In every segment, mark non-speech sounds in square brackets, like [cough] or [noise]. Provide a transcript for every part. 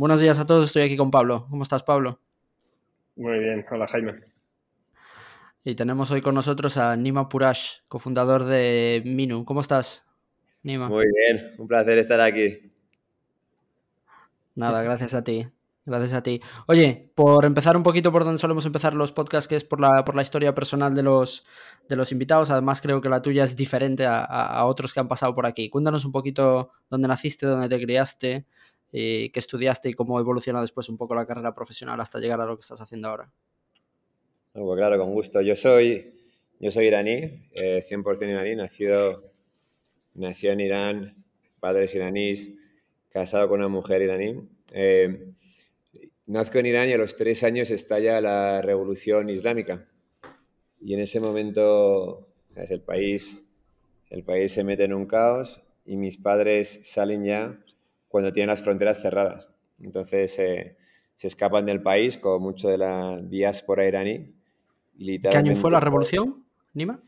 Buenos días a todos, estoy aquí con Pablo. ¿Cómo estás, Pablo? Muy bien, hola Jaime. Y tenemos hoy con nosotros a Nima Purash, cofundador de Minu. ¿Cómo estás, Nima? Muy bien, un placer estar aquí. Nada, gracias a ti. Gracias a ti. Oye, por empezar un poquito por donde solemos empezar los podcasts, que es por la, por la historia personal de los, de los invitados. Además, creo que la tuya es diferente a, a otros que han pasado por aquí. Cuéntanos un poquito dónde naciste, dónde te criaste, eh, que estudiaste y cómo evoluciona después un poco la carrera profesional hasta llegar a lo que estás haciendo ahora. Pues claro, con gusto. Yo soy, yo soy iraní, eh, 100% iraní, nacido, nació en Irán, padres iraníes, casado con una mujer iraní. Eh, nazco en Irán y a los tres años estalla la revolución islámica. Y en ese momento es el país, el país se mete en un caos y mis padres salen ya cuando tienen las fronteras cerradas. Entonces eh, se escapan del país, con mucho de la diáspora iraní. Y ¿Qué año fue la revolución, Nima?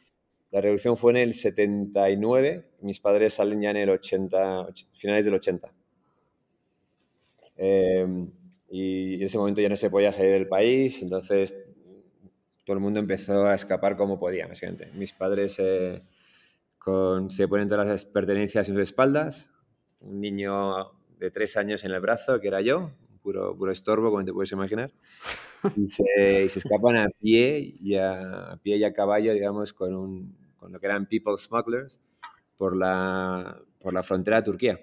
La revolución fue en el 79, mis padres salen ya en el 80, finales del 80. Em, y en ese momento ya no se podía salir del país, entonces todo el mundo empezó a escapar como podía, básicamente. Mis padres eh, se ponen todas las pertenencias en sus espaldas, un niño de tres años en el brazo, que era yo, puro, puro estorbo, como te puedes imaginar, y se, escapan a pie, y a, pie y a caballo, digamos, con, un, lo que eran people smugglers, por la, por la frontera a Turquía.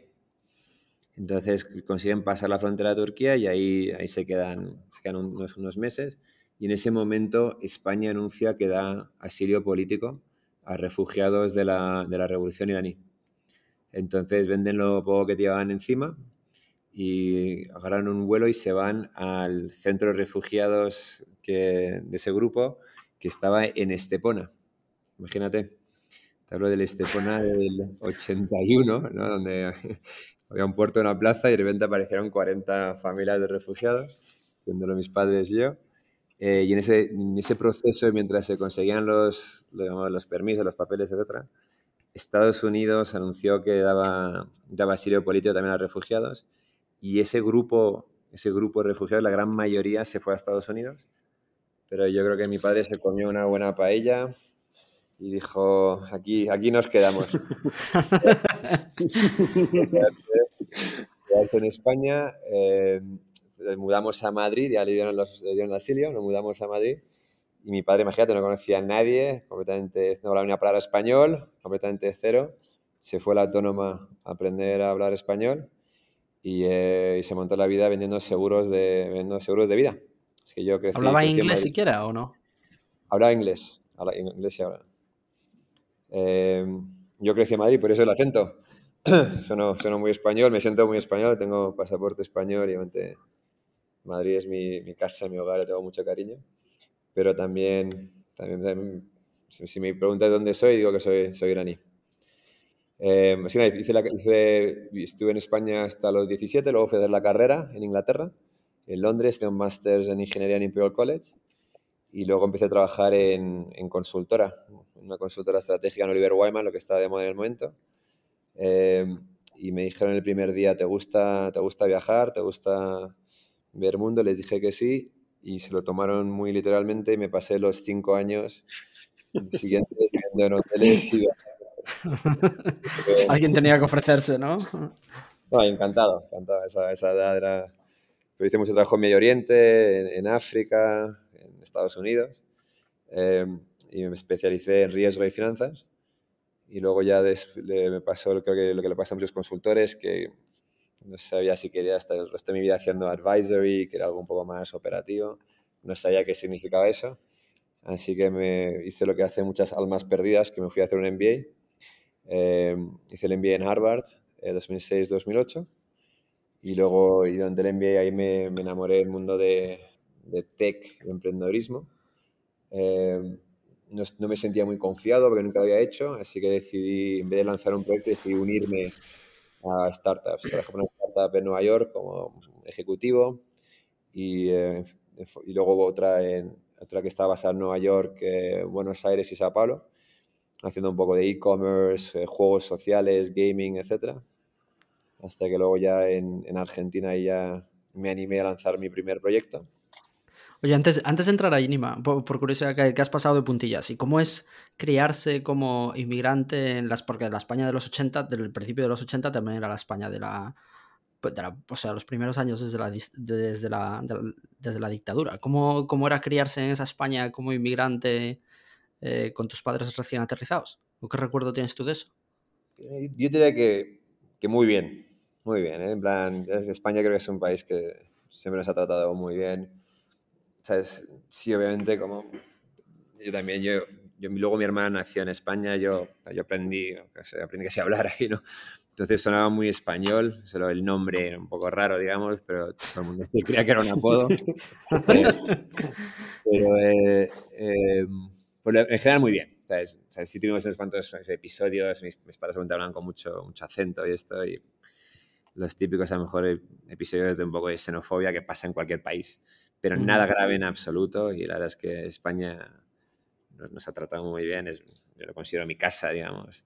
Entonces consiguen pasar la frontera a Turquía y ahí, ahí se quedan, se quedan unos, unos meses. Y en ese momento España anuncia que da asilio político a refugiados de la, de la revolución iraní. Entonces venden lo poco que llevaban encima y agarran un vuelo y se van al centro de refugiados que, de ese grupo que estaba en Estepona. Imagínate, te hablo del Estepona del 81, ¿no? donde [laughs] había un puerto, en una plaza y de repente aparecieron 40 familias de refugiados, siendo mis padres y yo. Eh, y en ese, proceso, mientras se conseguían los, los permisos, los papeles, etcétera, Estados Unidos anunció que daba, daba asilo político también a refugiados y ese grupo, ese grupo de refugiados, la gran mayoría se fue a Estados Unidos. Pero yo creo que mi padre se comió una buena paella y dijo, aquí, aquí nos quedamos. [laughs] [laughs] en España, eh, mudamos a Madrid, ya le dieron, los, el asilo, nos mudamos a Madrid y mi padre, imagínate, no conocía a nadie, completamente no hablaba ni una palabra español, completamente cero. Se fue a la autónoma a aprender a hablar español y, eh, se montó la vida vendiendo seguros de, seguros de vida. Es que yo crecí, ¿Hablaba inglés siquiera o no? Hablaba inglés, hablaba inglés y hablaba. Eh, yo crecí en Madrid, por eso el acento. [clears throat] sueno, muy español, me siento muy español, tengo pasaporte español y obviamente Madrid es mi, mi casa, mi hogar, le tengo mucho cariño pero también, también, si, me preguntas dónde soy, digo que soy, soy iraní. Em, hice hice, estuve en España hasta los 17, luego fui a hacer la carrera en Inglaterra, en Londres, tengo un máster en ingeniería en Imperial College y luego empecé a trabajar en, en consultora, en una consultora estratégica en Oliver Wyman, lo que está de moda en el momento. Em, y me dijeron el primer día, ¿te gusta, ¿te gusta viajar? ¿Te gusta ver mundo? Les dije que sí y se lo tomaron muy literalmente y me pasé los cinco años siguientes viviendo en hoteles. [laughs] Alguien tenía que ofrecerse, ¿no? No, encantado, encantado. Esa, esa edad era... Pero hice mucho trabajo en Medio Oriente, en, África, en Estados Unidos. Em, y me especialicé en riesgo y finanzas. Y luego ya me pasó que lo que le pasa a muchos consultores, que no sabía si quería estar el resto de mi vida haciendo advisory, que era algo un poco más operativo. No sabía qué significaba eso. Así que me hice lo que hace muchas almas perdidas, que me fui a hacer un MBA. Em, hice el MBA en Harvard, 2006-2008. Eh, y luego, y donde el MBA, ahí me, me enamoré del mundo de, de tech, de emprendedorismo. Em, no, no, me sentía muy confiado porque nunca lo había hecho, así que decidí, en vez de lanzar un proyecto, decidí unirme a startups. Trabajé en una startup en Nueva York como ejecutivo y, eh, y luego otra, en, otra que estaba basada en Nueva York, eh, Buenos Aires y Sao Paulo, haciendo un poco de e-commerce, eh, juegos sociales, gaming, etc. Hasta que luego ya en, en Argentina ya me animé a lanzar mi primer proyecto Oye, antes, antes de entrar ahí, Nima, por, curiosidad, ¿qué has pasado de puntillas? ¿Y cómo es criarse como inmigrante en las. Porque la España de los 80, del principio de los 80, también era la España pues, de la. o sea, los primeros años desde la, desde la, dictadura. ¿Cómo, ¿Cómo, era criarse en esa España como inmigrante eh, con tus padres recién aterrizados? ¿O qué recuerdo tienes tú de eso? Yo diría que, muy bien, muy bien. ¿eh? En plan, España creo que es un país que siempre nos ha tratado muy bien Sí, obviamente, como yo también, yo, luego mi hermana nació en España, yo, yo aprendí, aprendí que se hablara ahí, ¿no? Entonces sonaba muy español, solo el nombre era un poco raro, digamos, pero todo el mundo se creía que era un apodo. [laughs] pero eh, eh, pues en general muy bien. ¿sabes? ¿Sabes? Sí tuvimos unos cuantos episodios, mis, padres padres hablan con mucho, mucho acento y esto, y los típicos a lo mejor episodios de un poco de xenofobia que pasa en cualquier país pero nada grave en absoluto y la verdad es que España nos, ha tratado muy bien, es, yo lo considero mi casa, digamos.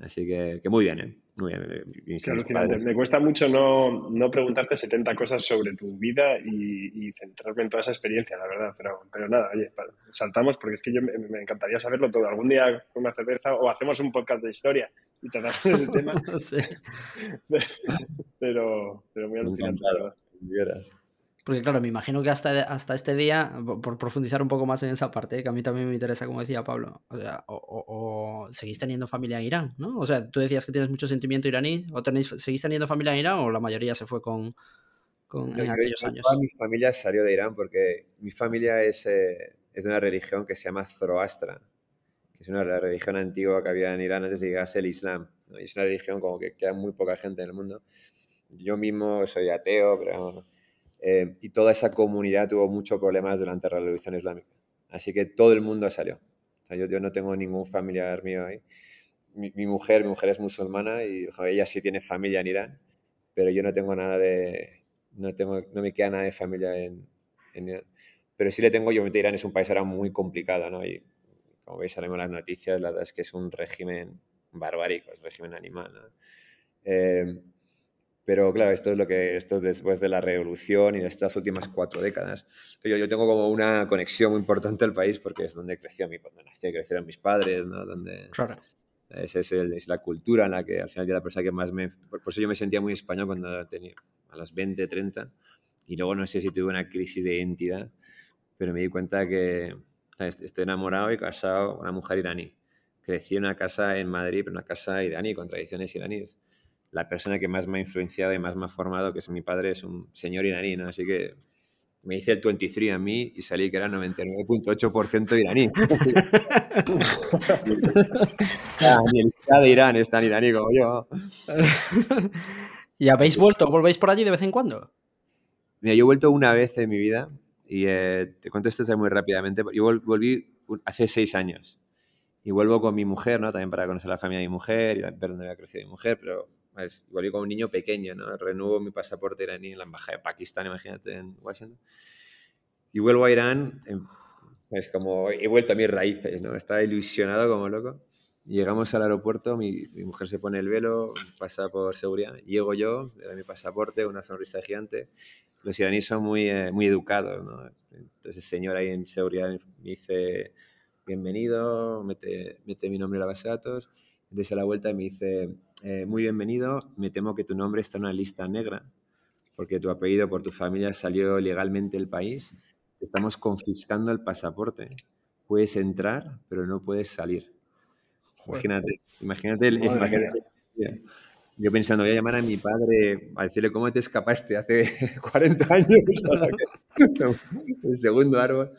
Así que, muy bien, ¿eh? Muy bien. Eh, me cuesta mucho no, no, preguntarte 70 cosas sobre tu vida y, centrarme en toda esa experiencia, la verdad. Pero, pero nada, oye, saltamos porque es que yo me, encantaría saberlo todo. Algún día con una cerveza o hacemos un podcast de historia y tratamos ese tema. [laughs] [laughs] pero, muy alucinante, final. Porque claro, me imagino que hasta, hasta este día, por profundizar un poco más en esa parte, que a mí también me interesa, como decía Pablo, o, seguís teniendo familia en Irán, ¿no? O sea, tú decías que tienes mucho sentimiento iraní, o tenéis, ¿seguís teniendo familia en Irán o la mayoría se fue con, con aquellos años? mi familia salió de Irán porque mi familia es, eh, es de una religión que se llama Zoroastra, que es una religión antigua que había en Irán antes de llegase el Islam, y es una religión como que queda muy poca gente en el mundo. Yo mismo soy ateo, pero eh, y toda esa comunidad tuvo muchos problemas durante la revolución islámica. Así que todo el mundo salió. yo, yo no tengo ningún familiar mío ahí. Mi, mujer, mi mujer es musulmana y ella sí tiene familia en Irán, pero yo no tengo nada de, no, tengo, no me queda nada de familia en, Irán. Pero sí le tengo, yo Irán es un país ahora muy complicado, ¿no? Y como veis, salimos las noticias, la verdad es que es un régimen barbárico, es un régimen animal, ¿no? Eh, pero claro, esto es lo que esto es después de la revolución y en estas últimas cuatro décadas. Yo, yo tengo como una conexión muy importante al país porque es donde creció mi, donde nací y crecieron mis padres, Donde, claro. Esa es, la cultura en la que al final yo la persona que más me... Por, eso yo me sentía muy español cuando tenía a las 20, 30. Y luego no sé si tuve una crisis de identidad, pero me di cuenta que estoy enamorado y casado con una mujer iraní. Crecí en una casa en Madrid, pero una casa iraní, con tradiciones iraníes la persona que más me ha influenciado y más me ha formado, que es mi padre, es un señor iraní, ¿no? Así que me hice el 23 a mí y salí que era 99.8% iraní. [laughs] ni el Estado de Irán es tan iraní como yo. ¿Y habéis vuelto? ¿Volvéis por allí de vez en cuando? Mira, yo he vuelto una vez en mi vida y eh, te contesto esto muy rápidamente. Yo volví hace seis años y vuelvo con mi mujer, ¿no? También para conocer la familia de mi mujer y ver dónde había crecido mi mujer, pero igual yo como un niño pequeño, ¿no? Renuevo mi pasaporte iraní en la embajada de Pakistán, imagínate, en Washington. Y vuelvo a Irán, em, es como, he vuelto a mis raíces, ¿no? Estaba ilusionado como loco. Llegamos al aeropuerto, mi, mujer se pone el velo, pasa por seguridad. Llego yo, le doy mi pasaporte, una sonrisa gigante. Los iraníes son muy, eh, muy educados, Entonces el señor ahí en seguridad me dice, bienvenido, mete, mete mi nombre en la base de datos desde a la vuelta me dice, eh, muy bienvenido, me temo que tu nombre está en una lista negra, porque tu apellido por tu familia salió legalmente del país, te estamos confiscando el pasaporte. Puedes entrar, pero no puedes salir. Imagínate, imagínate, imagínate yo pensando, voy a llamar a mi padre a decirle cómo te escapaste hace 40 [laughs] años [laughs] [laughs] el segundo árbol.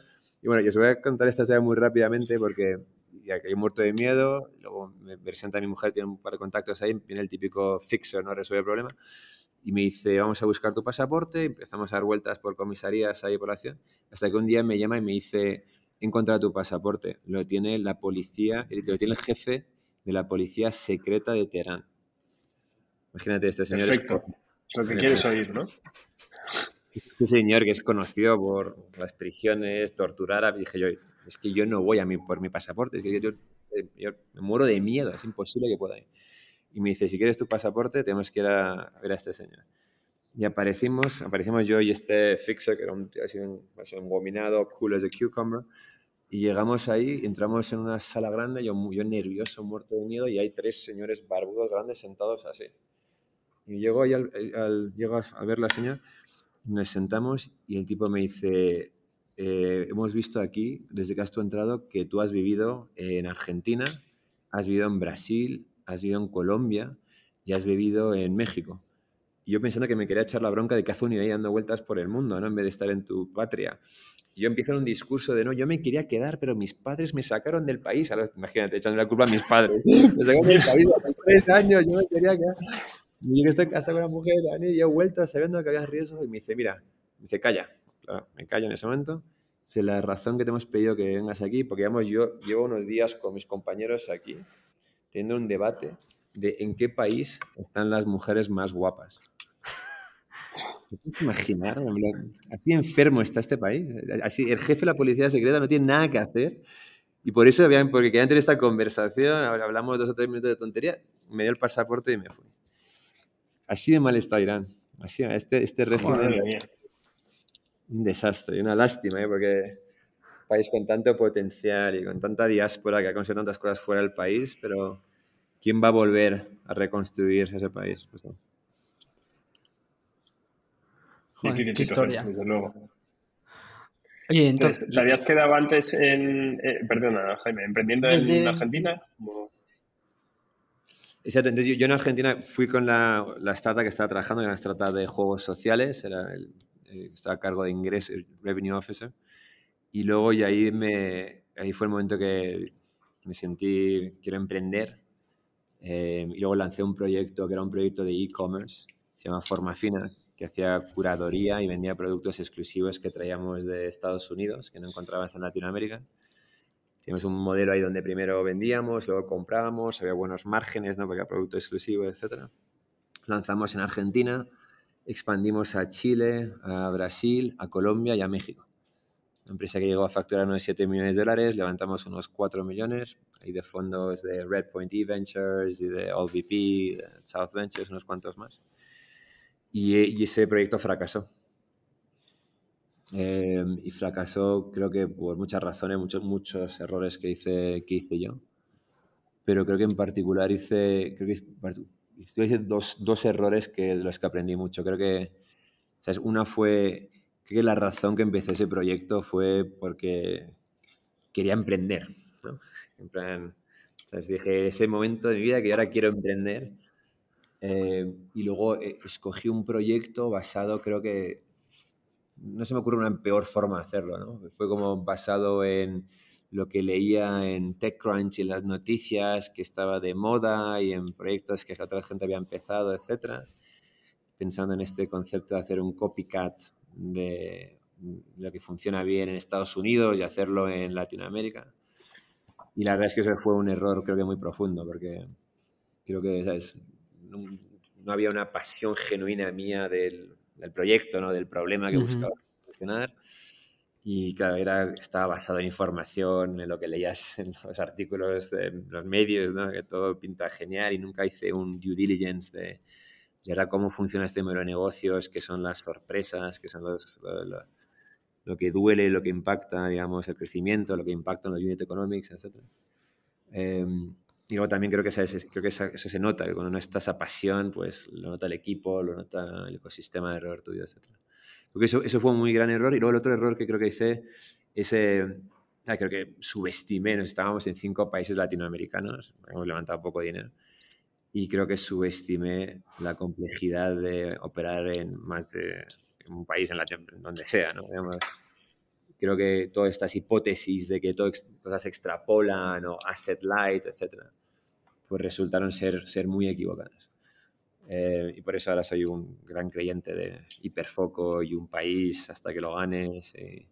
Y bueno, yo os voy a contar esta historia muy rápidamente porque que yo muerto de miedo, luego me presenta a mi mujer, tiene un par de contactos ahí, viene el típico fixer, no resuelve el problema, y me dice, vamos a buscar tu pasaporte, empezamos a dar vueltas por comisarías ahí por la acción, hasta que un día me llama y me dice, he tu pasaporte, lo tiene la policía, lo tiene el jefe de la policía secreta de Teherán. Imagínate, este señor... Perfecto, es lo que quieres oír, ¿no? [laughs] Este señor que es conocido por las prisiones, torturar, dije yo, es que yo no voy a mí por mi pasaporte, es que eh, yo, me muero de miedo, es imposible que pueda ir. Y me dice, si quieres tu pasaporte, tenemos que ir a, ver a este señor. Y aparecimos, aparecimos yo y este fixer, que era un, así así cool as a cucumber, y llegamos ahí, entramos en una sala grande, yo, yo nervioso, muerto de miedo, y hay tres señores barbudos grandes sentados así. Y llego, ahí al, eh, a, a ver la señora, nos sentamos y el tipo me dice, eh, hemos visto aquí, desde que has tú entrado, que tú has vivido en Argentina, has vivido en Brasil, has vivido en Colombia y has vivido en México. yo pensando que me quería echar la bronca de que hace un ahí dando vueltas por el mundo, ¿no? En vez de estar en tu patria. yo empiezo en un discurso de no, yo me quería quedar, pero mis padres me sacaron del país. imagínate, echándole la culpa a mis padres. [laughs] me sacaron del país tres años, yo me quería quedar. Y yo estoy en casa con una mujer, y yo he vuelto sabiendo que había riesgo y me dice, mira, me dice, calla, Ah, me callo en ese momento, Es la razón que te hemos pedido que vengas aquí, porque digamos, yo llevo unos días con mis compañeros aquí teniendo un debate de en qué país están las mujeres más guapas. ¿Te puedes imaginar? Así enfermo está este país. Así, el jefe de la policía secreta no tiene nada que hacer. Y por eso, porque querían tener esta conversación, hablamos dos o tres minutos de tontería, me dio el pasaporte y me fui. Así de mal está Irán. Así, este, este régimen un desastre, una lástima, ¿eh? porque un país con tanto potencial y con tanta diáspora que ha conseguido tantas cosas fuera del país, pero ¿quién va a volver a reconstruir ese país? Pues, historia. Desde luego. entonces, ¿la habías quedado antes en, eh, perdona, Jaime, emprendiendo en Argentina? Exacto, entonces yo, en Argentina fui con la, la startup que estaba trabajando, que era una startup de juegos sociales, era el eh, estaba a cargo de ingreso, Revenue Officer. Y luego y ahí, me, ahí fue el momento que me sentí, quiero emprender. Eh, y luego lancé un proyecto que era un proyecto de e-commerce, se llama Forma Fina, que hacía curadoría y vendía productos exclusivos que traíamos de Estados Unidos, que no encontrabas en Latinoamérica. Teníamos un modelo ahí donde primero vendíamos, luego comprábamos, había buenos márgenes, ¿no? Porque era producto exclusivo, etc. Lanzamos en Argentina, expandimos a Chile, a Brasil, a Colombia y a México. Una empresa que llegó a facturar unos 7 millones de dólares, levantamos unos 4 millones, y de fondos de Redpoint E Ventures y de AllVP, South Ventures, unos cuantos más. Y, ese proyecto fracasó. Eh, y fracasó, creo que por muchas razones, muchos, muchos errores que hice, yo. Pero creo que en particular hice, creo que dos, dos errores que, de los que aprendí mucho. Creo que, ¿sabes? Una fue, que la razón que empecé ese proyecto fue porque quería emprender, ¿no? En Dije, ese momento de mi vida que ahora quiero emprender. Eh, y luego eh, escogí un proyecto basado, creo que, no se me ocurre una peor forma de hacerlo, ¿no? Fue como basado en lo que leía en TechCrunch y las noticias que estaba de moda y en proyectos que otra gente había empezado, etc. Pensando en este concepto de hacer un copycat de lo que funciona bien en Estados Unidos y hacerlo en Latinoamérica. Y la verdad es que eso fue un error creo que muy profundo, porque creo que no había una pasión genuina mía del, proyecto, ¿no? del problema que buscaba solucionar y claro, era, estaba basado en información, en lo que leías en los artículos de los medios, ¿no? que todo pinta genial y nunca hice un due diligence de, de ahora cómo funciona este número de negocios, qué son las sorpresas, qué son los, lo, que duele, lo que impacta, digamos, el crecimiento, lo que impacta en los unit economics, etcétera. Em, y luego también creo que, creo que eso se nota, que cuando no está esa pasión, pues lo nota el equipo, lo nota el ecosistema de error tuyo, etcétera. Porque eso, fue un muy gran error. Y luego el otro error que creo que hice es, eh, ah, creo que subestimé, nos estábamos en cinco países latinoamericanos, hemos levantado poco dinero. Y creo que subestimé la complejidad de operar en más de un país, en, la, donde sea, ¿no? creo que todas estas hipótesis de que todas cosas extrapolan o asset light, etcétera, pues resultaron ser, ser muy equivocadas. Eh, y por eso ahora soy un gran creyente de hiperfoco y un país hasta que lo ganes. Y eh,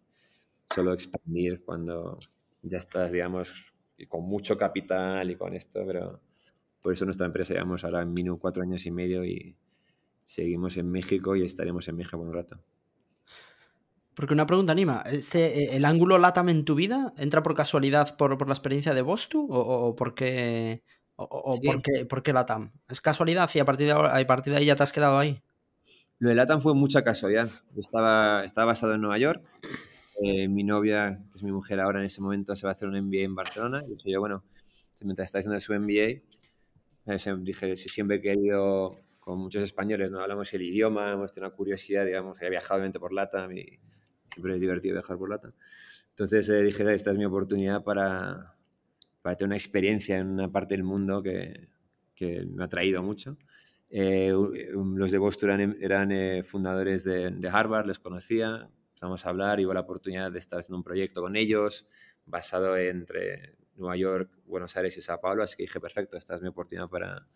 solo expandir cuando ya estás, digamos, con mucho capital y con esto, pero por eso nuestra empresa llevamos ahora en Minu cuatro años y medio y seguimos en México y estaremos en México un rato. Porque una pregunta anima, ¿este, eh, ¿el ángulo LATAM en tu vida entra por casualidad por, la experiencia de vos tú o, por qué...? ¿O, ¿por, qué, LATAM? ¿Es casualidad y a partir de, de ahí ya te has quedado ahí? Lo de LATAM fue mucha casualidad. estaba, estaba basado en Nueva York. Eh, mi novia, que es mi mujer ahora en ese momento, se va a hacer un MBA en Barcelona. Y yo, bueno, mientras está haciendo su MBA, eh, dije, si siempre he querido, con muchos españoles, no hablamos el idioma, hemos tenido una curiosidad, digamos, he viajado obviamente por LATAM y siempre es divertido viajar por LATAM. Entonces eh, dije, esta es mi oportunidad para, para tener una experiencia en una parte del mundo que, que me ha traído mucho. Eh, eh, los de Boston eran, em, eh, fundadores de, Harvard, les conocía, empezamos a hablar, iba la oportunidad de estar haciendo un proyecto con ellos basado entre Nueva York, Buenos Aires y Sao Paulo, así que dije, perfecto, esta es mi oportunidad para,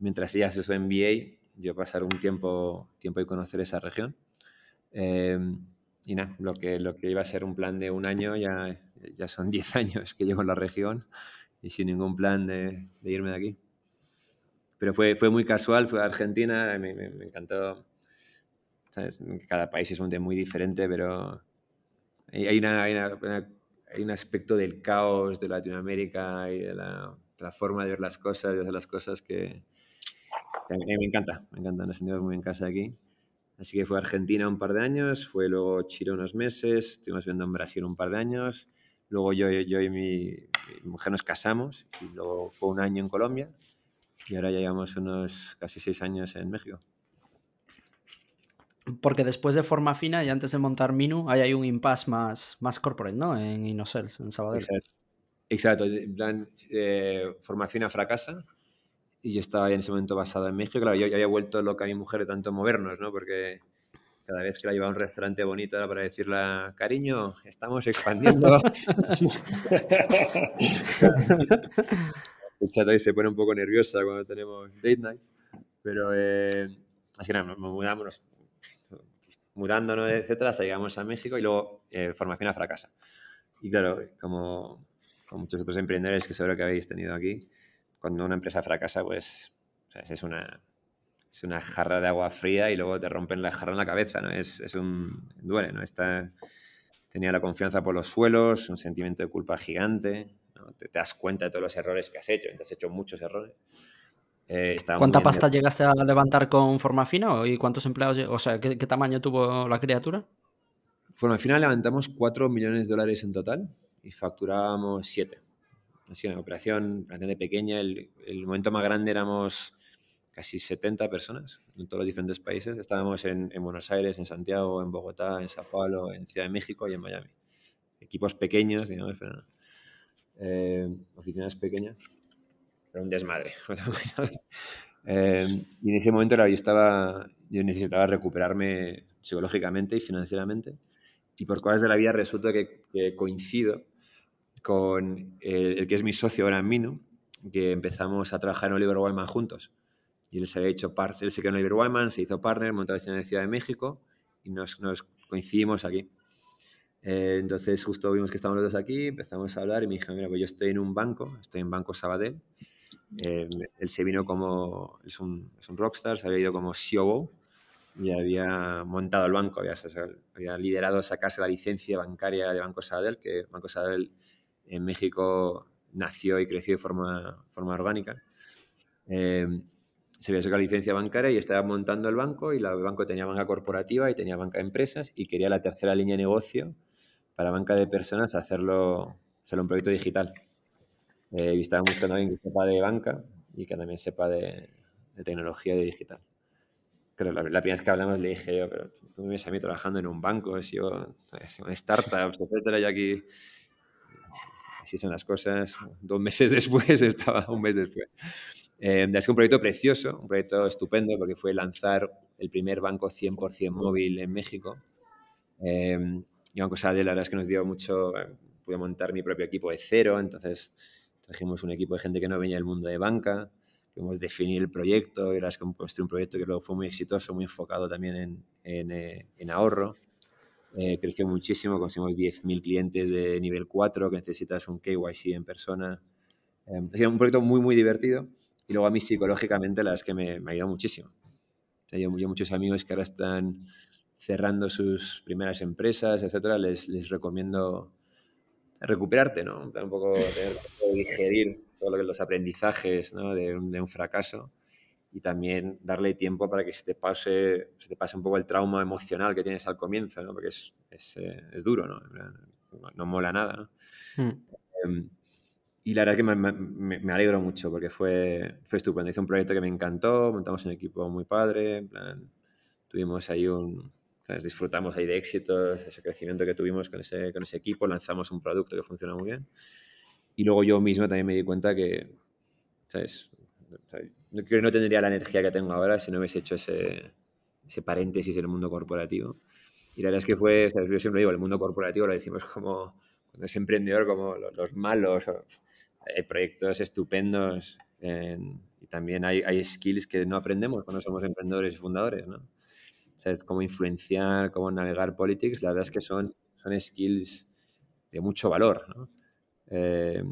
mientras ella hace su MBA, yo pasar un tiempo, tiempo y conocer esa región. Em, y nada, lo que, lo que iba a ser un plan de un año ya eh, ya son 10 [laughs] años que llevo en la región y sin ningún plan de, irme de aquí. Pero fue, fue muy casual, fue a Argentina, me, encantó. Cada país es un tema muy diferente, pero hay, hay, hay, un aspecto del caos de Latinoamérica y de la, forma de ver las cosas, de hacer las cosas que, me encanta, me encanta, nos sentimos muy en casa aquí. Así que fue a Argentina un par de años, fue luego Chile unos meses, estuvimos viendo en Brasil un par de años, Luego yo, y mi, mujer nos casamos y luego fue un año en Colombia y ahora ya llevamos unos casi seis años en México. Porque después de Forma Fina y antes de montar Minu, ahí hay un impasse más, más corporate, ¿no? En Inocels, en Sabadell. Exacto. En plan, eh, Forma Fina fracasa y yo estaba en ese momento basado en México. Claro, yo, ya había vuelto loca a mi mujer de tanto movernos, ¿no? Porque cada vez que la llevaba a un restaurante bonito era para decirle, cariño, estamos expandiendo. [laughs] El chat hoy se pone un poco nerviosa cuando tenemos date nights, pero eh, así que nada, nos mudamos, mudándonos, etcétera, hasta llegamos a México y luego eh, formación a fracasa. Y claro, como, muchos otros emprendedores que seguro que habéis tenido aquí, cuando una empresa fracasa, pues es una es una jarra de agua fría y luego te rompen la jarra en la cabeza, ¿no? Es, es un... duele, ¿no? Está, tenía la confianza por los suelos, un sentimiento de culpa gigante, te, das cuenta de todos los errores que has hecho, te has hecho muchos errores. Eh, ¿Cuánta pasta llegaste a levantar con forma fina y cuántos empleados? O sea, ¿qué, ¿qué, tamaño tuvo la criatura? al final levantamos 4 millones de dólares en total y facturábamos 7. Así, una operación bastante pequeña. El, el momento más grande éramos casi 70 personas en todos los diferentes países. Estábamos en, Buenos Aires, en Santiago, en Bogotá, en Sao Paulo, en Ciudad de México y en Miami. Equipos pequeños, digamos, eh, oficinas pequeñas, pero un desmadre. [laughs] Eh, y en ese momento yo, necesitaba recuperarme psicológicamente y financieramente. Y por cosas de la vida resulta que, coincido con eh, el, que es mi socio ahora en Minu, que empezamos a trabajar en Oliver Wyman juntos y él se había hecho él se quedó en Oliver Wyman, se hizo partner, montó la de Ciudad de México y nos, nos coincidimos aquí. Eh, entonces justo vimos que estábamos los dos aquí, empezamos a hablar y me dijo, mira, pues yo estoy en un banco, estoy en Banco Sabadell. Eh, él se vino como, es un, es un, rockstar, se había ido como CEO y había montado el banco, había, había liderado sacarse la licencia bancaria de Banco Sabadell, que Banco Sabadell en México nació y creció de forma, forma orgánica. Eh, se había sacado licencia bancaria y estaba montando el banco y el banco tenía banca corporativa y tenía banca de empresas y quería la tercera línea de negocio para banca de personas hacerlo, hacerlo un proyecto digital. Eh, y estaba buscando alguien que sepa de banca y que también sepa de, de tecnología de digital. Creo, la, la, primera vez que hablamos le dije yo, pero tú me ves a mí trabajando en un banco, si yo, en startups, [laughs] etcétera, y aquí así son las cosas. Dos meses [laughs] después estaba, un mes después. Eh, es un proyecto precioso, un proyecto estupendo, porque fue lanzar el primer banco 100% móvil en México. Eh, y Banco de la verdad es que nos dio mucho, em, pude montar mi propio equipo de cero, entonces trajimos un equipo de gente que no venía del mundo de banca, pudimos definir el proyecto, y que construimos un proyecto que luego fue muy exitoso, muy enfocado también en, en, eh, ahorro. Eh, creció muchísimo, conseguimos 10.000 clientes de nivel 4 que necesitas un KYC en persona. Eh, un proyecto muy, muy divertido y luego a mí psicológicamente la verdad es que me, ha ayudado muchísimo. yo, muchos amigos que ahora están cerrando sus primeras empresas, etcétera, les, les recomiendo recuperarte, ¿no? Un poco digerir todo lo que los aprendizajes ¿no? de, un, fracaso y también darle tiempo para que se te pase, se te pase un poco el trauma emocional que tienes al comienzo, ¿no? Porque es, es, eh, es duro, ¿no? ¿no? mola nada, ¿no? Hmm. Em, y la verdad es que me, alegro mucho porque fue, fue estupendo. Hice un proyecto que me encantó, montamos un equipo muy padre, en plan, tuvimos ahí un... Disfrutamos ahí de éxitos, ese crecimiento que tuvimos con ese, con ese equipo, lanzamos un producto que funciona muy bien. Y luego yo mismo también me di cuenta que, ¿sabes? No, no tendría la energía que tengo ahora si no hubiese hecho ese, ese paréntesis del mundo corporativo. Y la verdad es que fue, yo siempre digo, el mundo corporativo lo decimos como, cuando es emprendedor, como los, los malos, hay proyectos estupendos y también hay, skills que no aprendemos cuando somos emprendedores y fundadores, ¿no? O sea, es cómo influenciar, cómo navegar politics, la verdad es que son, son skills de mucho valor, ¿no? Eh,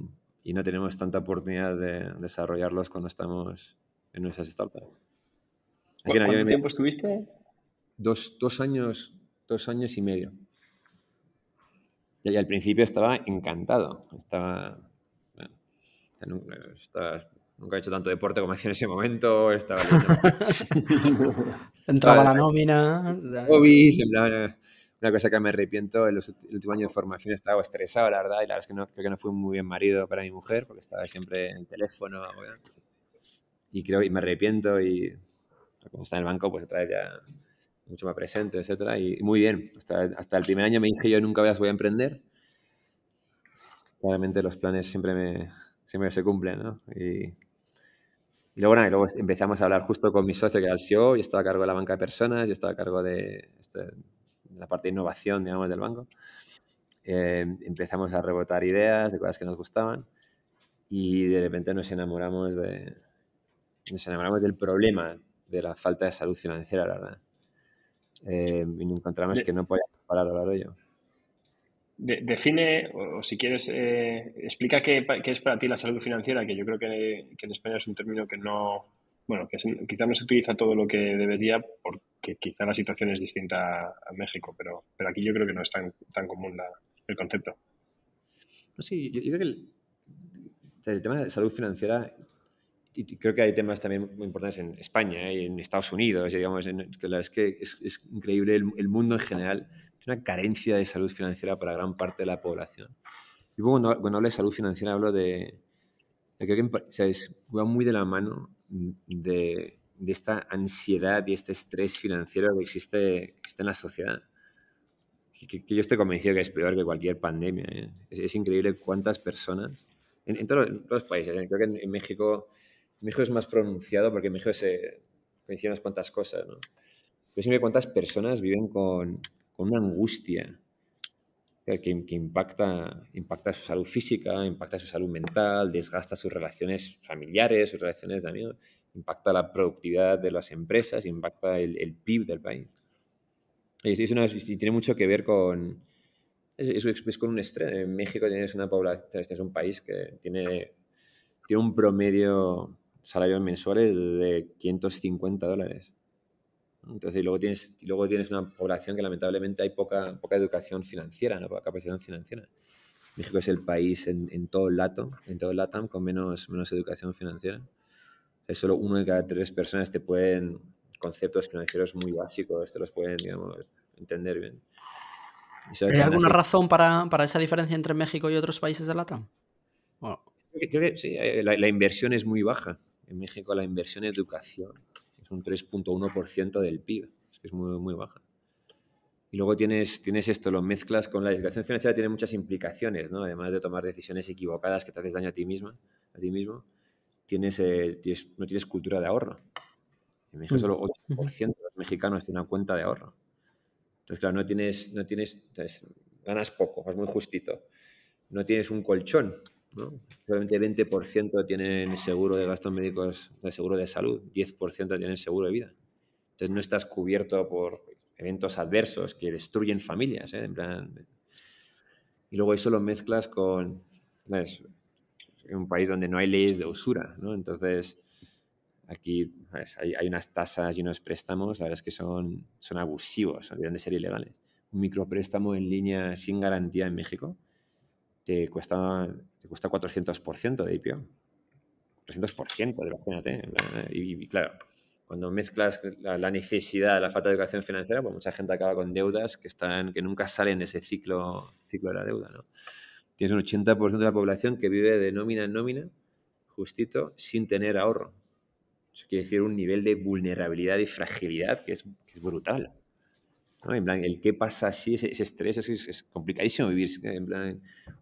y no tenemos tanta oportunidad de desarrollarlos cuando estamos en nuestras startups. ¿Cuánto tiempo estuviste? Dos, años, dos años y medio. y al principio estaba encantado, estaba nunca, he hecho tanto deporte como hacía en ese momento. Estaba [laughs] Entraba la nómina. Hobbies, una, cosa que me arrepiento, en el último año de formación estaba estresado, la verdad, y la verdad es que no, creo que no fui muy bien marido para mi mujer, porque estaba siempre en el teléfono. y creo y me arrepiento y como está en el banco, pues otra vez ya mucho más presente, etcétera, y, muy bien. Hasta, hasta el primer año me dije yo nunca voy a emprender. Claramente los planes siempre me, siempre se cumple, ¿no? Y, luego, empezamos a hablar justo con mi socio, que era el CEO, y estaba a cargo de la banca de personas, y estaba a cargo de, este, la parte de innovación, digamos, del banco. Eh, empezamos a rebotar ideas de cosas que nos gustaban y de repente nos enamoramos de nos enamoramos del problema de la falta de salud financiera, la verdad. Eh, y encontramos que no podíamos parar a hablar de ello define, o, si quieres, eh, explica qué, es para ti la salud financiera, que yo creo que, en España es un término que no, bueno, que quizás no se utiliza todo lo que debería porque quizá la situación es distinta a México, pero, pero aquí yo creo que no es tan, común el concepto. Pues sí, yo, creo que el, tema de salud financiera, y creo que hay temas también muy importantes en España ¿eh? y en Estados Unidos, digamos, que la es que es, increíble el, el, mundo en general una carencia de salud financiera para gran parte de la población. Y cuando, cuando hablo de salud financiera hablo de, que o sea, es, va muy de la mano de, esta ansiedad y este estrés financiero que existe, en la sociedad. Que, que, yo estoy convencido que es peor que cualquier pandemia. ¿eh? Es, increíble cuántas personas, en, todos, los, países, ¿eh? creo que en, México, México es más pronunciado porque en México se coinciden unas cuantas cosas, Pero es increíble cuántas personas viven con, con una angustia que, impacta, impacta su salud física, impacta su salud mental, desgasta sus relaciones familiares, sus relaciones de amigos, impacta la productividad de las empresas, impacta el, PIB del país. Y, tiene mucho que ver con... Es, con un estrés. En eh, México tienes una población, este es un país que tiene, tiene un promedio salario mensual de 550 dólares. Entonces, y luego tienes, y luego tienes una población que lamentablemente hay poca, poca educación financiera, ¿no? poca capacidad financiera. México es el país en, en todo el lato, en todo el LATAM con menos, menos educación financiera. Es solo uno de cada tres personas te pueden conceptos financieros muy básicos, te los pueden, digamos, entender bien. ¿Hay alguna razón para, para, esa diferencia entre México y otros países de LATAM? Creo que, sí, eh, la, la, inversión es muy baja. En México la inversión en educación es un 3.1% del PIB, es que es muy, muy baja. Y luego tienes, tienes esto, lo mezclas con la educación financiera, tiene muchas implicaciones, ¿no? Además de tomar decisiones equivocadas que te haces daño a ti misma, a ti mismo, tienes, eh, no tienes cultura de ahorro. En México mm. solo 8% de los mexicanos tienen una cuenta de ahorro. Entonces, claro, no tienes, no tienes, ganas poco, vas muy justito. No tienes un colchón, Solamente 20% tienen seguro de gastos médicos, de seguro de salud, 10% tienen seguro de vida. Entonces no estás cubierto por eventos adversos que destruyen familias, ¿eh? Y luego eso lo mezclas con... Un país donde no hay leyes de usura, Entonces aquí Hay, unas tasas y unos préstamos, la verdad es que son, son abusivos, deberían de ser ilegales. Un micropréstamo en línea sin garantía en México, te cuesta, te cuesta 400% de IPO. 300%, imagínate. Y, y, claro, cuando mezclas la, necesidad, la falta de educación financiera, pues mucha gente acaba con deudas que, están, que nunca salen de ese ciclo, ciclo de la deuda. ¿no? Tienes un 80% de la población que vive de nómina en nómina, justito, sin tener ahorro. Eso quiere decir un nivel de vulnerabilidad y fragilidad que es, que es brutal. En plan, el que pasa así, ese, estrés es, complicadísimo vivir,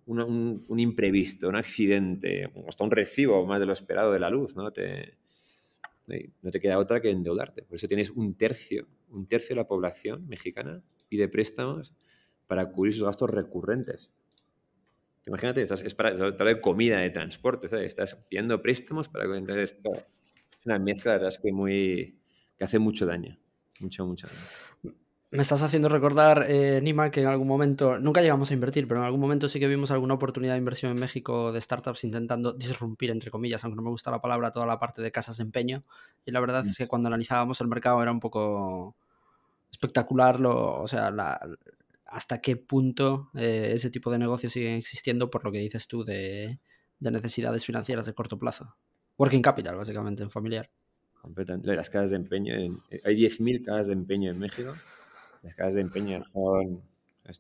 un, imprevisto, un accidente, hasta un recibo más de lo esperado de la luz, ¿no? Te, no te queda otra que endeudarte. Por eso tienes un tercio, un tercio de la población mexicana pide préstamos para cubrir sus gastos recurrentes. Imagínate, estás, es para tal de comida, de transporte, estás pidiendo préstamos para que es una mezcla, que muy que hace mucho daño, mucho, mucho daño. Me estás haciendo recordar, eh, Nima, que en algún momento, nunca llegamos a invertir, pero en algún momento sí que vimos alguna oportunidad de inversión en México de startups intentando disrumpir, entre comillas, aunque no me gusta la palabra, toda la parte de casas de empeño. Y la verdad es mm. que cuando analizábamos el mercado era un poco espectacular, lo, o sea, hasta qué punto eh, ese tipo de negocios siguen existiendo por lo que dices tú de, necesidades financieras de corto plazo. Working capital, básicamente, en familiar. Completamente. Las casas de empeño, eh, hay 10.000 casas de empeño en México. Las casas de empeño son.